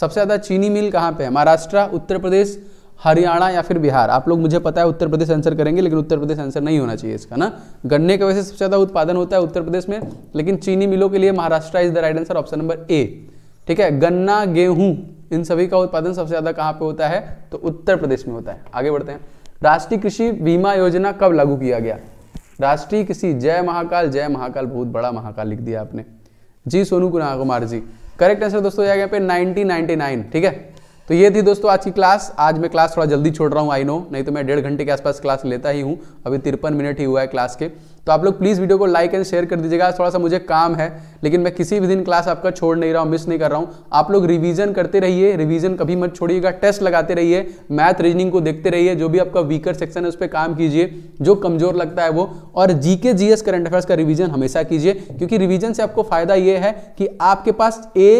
सबसे ज्यादा चीनी मिल कहां पे है महाराष्ट्र उत्तर प्रदेश हरियाणा या फिर बिहार आप लोग मुझे पता है उत्तर प्रदेश आंसर करेंगे लेकिन उत्तर प्रदेश आंसर नहीं होना चाहिए इसका ना गन्ने का वैसे सबसे ज़्यादा उत्पादन होता है उत्तर प्रदेश में लेकिन चीनी मिलों के लिए Maharashtra is the right answer option number A ठीक है गन्ना गेहूं इन सभी का उत्पादन सबसे ज़्यादा कहाँ पे होता है तो उत्तर प्रदेश में होता है आगे बढ़ते हैं राष्ट्रीय कृषि बीमा योजना कब लागू किया गया राष्ट्रीय कृषि जय महाकाल जय महाकाल बहुत बड़ा महाकाल लिख दिया आपने जी सोनू कुमार जी करेक्ट आंसर दोस्तों यहाँ पे 1999 ठीक है तो ये थी दोस्तों आज की क्लास आज मैं क्लास थोड़ा जल्दी छोड़ रहा हूँ आई नो नहीं तो मैं डेढ़ घंटे के आसपास क्लास लेता ही हूँ अभी तिरपन मिनट ही हुआ है क्लास के तो आप लोग प्लीज़ वीडियो को लाइक एंड शेयर कर दीजिएगा थोड़ा सा मुझे काम है लेकिन मैं किसी भी दिन क्लास आपका छोड़ नहीं रहा हूँ मिस नहीं कर रहा हूँ आप लोग रिवीजन करते रहिए रिवीजन कभी मत छोड़िएगा टेस्ट लगाते रहिए मैथ रीजनिंग को देखते रहिए जो भी आपका वीकर सेक्शन है उस पर काम कीजिए जो कमजोर लगता है वो और जीके के करंट अफेयर्स का रिविजन हमेशा कीजिए क्योंकि रिविजन से आपको फायदा ये है कि आपके पास ए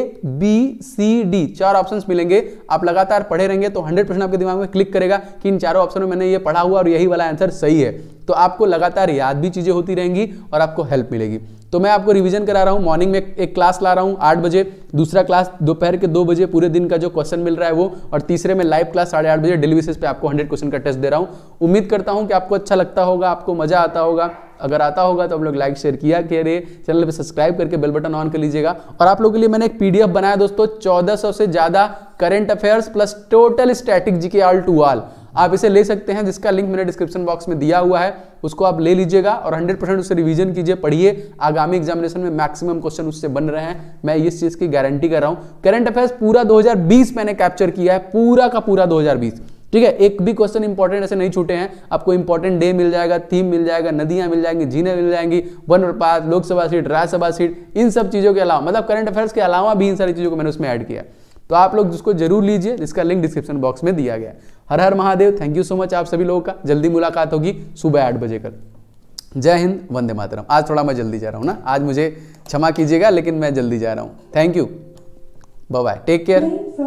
बी सी डी चार ऑप्शन मिलेंगे आप लगातार पढ़े रहेंगे तो हंड्रेड आपके दिमाग में क्लिक करेगा कि इन चारों ऑप्शन में मैंने ये पढ़ा हुआ और यही वाला आंसर सही है तो आपको लगातार याद भी चीजें चीज़ें होती रहेंगी और आपको हेल्प मिलेगी तो मैं आपको रिवीजन करा रहा हूँ मॉर्निंग में एक क्लास ला रहा हूँ आठ बजे दूसरा क्लास दोपहर के दो बजे पूरे दिन का जो क्वेश्चन मिल रहा है वो और तीसरे में लाइव क्लास साढ़े आठ बजे डेली बेसिस पे आपको हंड्रेड क्वेश्चन का टेस्ट दे रहा हूँ उम्मीद करता हूँ कि आपको अच्छा लगता होगा आपको मजा आता होगा अगर आता होगा तो आप लोग लाइक शेयर किया कह रहे चैनल पर सब्सक्राइब करके बेल बटन ऑन कर लीजिएगा और आप लोगों के लिए मैंने एक पीडीएफ बनाया दोस्तों चौदह से ज़्यादा current affairs plus total static G K all to all आप इसे ले सकते हैं जिसका लिंक मैंने डिस्क्रिप्शन बॉक्स में दिया हुआ है उसको आप ले लीजिएगा और 100 परसेंट उससे रिवीजन कीजिए पढ़िए आगामी एग्जामिनेशन में मैक्सिमम क्वेश्चन उससे बन रहे हैं मैं इस चीज़ की गारंटी कर रहा हूं करंट अफेयर्स पूरा दो मैंने कैप्चर किया है पूरा का पूरा दो ठीक है एक भी क्वेश्चन इंपॉर्टेंट ऐसे नहीं छूटे हैं आपको इंपॉर्टेंट डे मिल जाएगा थीम मिल जाएगा नदियां मिल जाएंगी झीने मिल जाएंगी वन और पात लोकसभा सीट राज्यसभा सीट इन सब चीज़ों के अलावा मतलब करंट अफेयर्स के अलावा भी इन सारी चीज़ों को मैंने उसमें ऐड किया है तो आप लोग जिसको जरूर लीजिए जिसका लिंक डिस्क्रिप्शन बॉक्स में दिया गया हर हर Mahadev thank you so much आप सभी लोगों का जल्दी मुलाकात होगी सुबह आठ बजे कर जय हिंद वंदे मातरम आज थोड़ा मैं जल्दी जा रहा हूँ ना आज मुझे क्षमा कीजिएगा लेकिन मैं जल्दी जा रहा हूँ thank you bye take care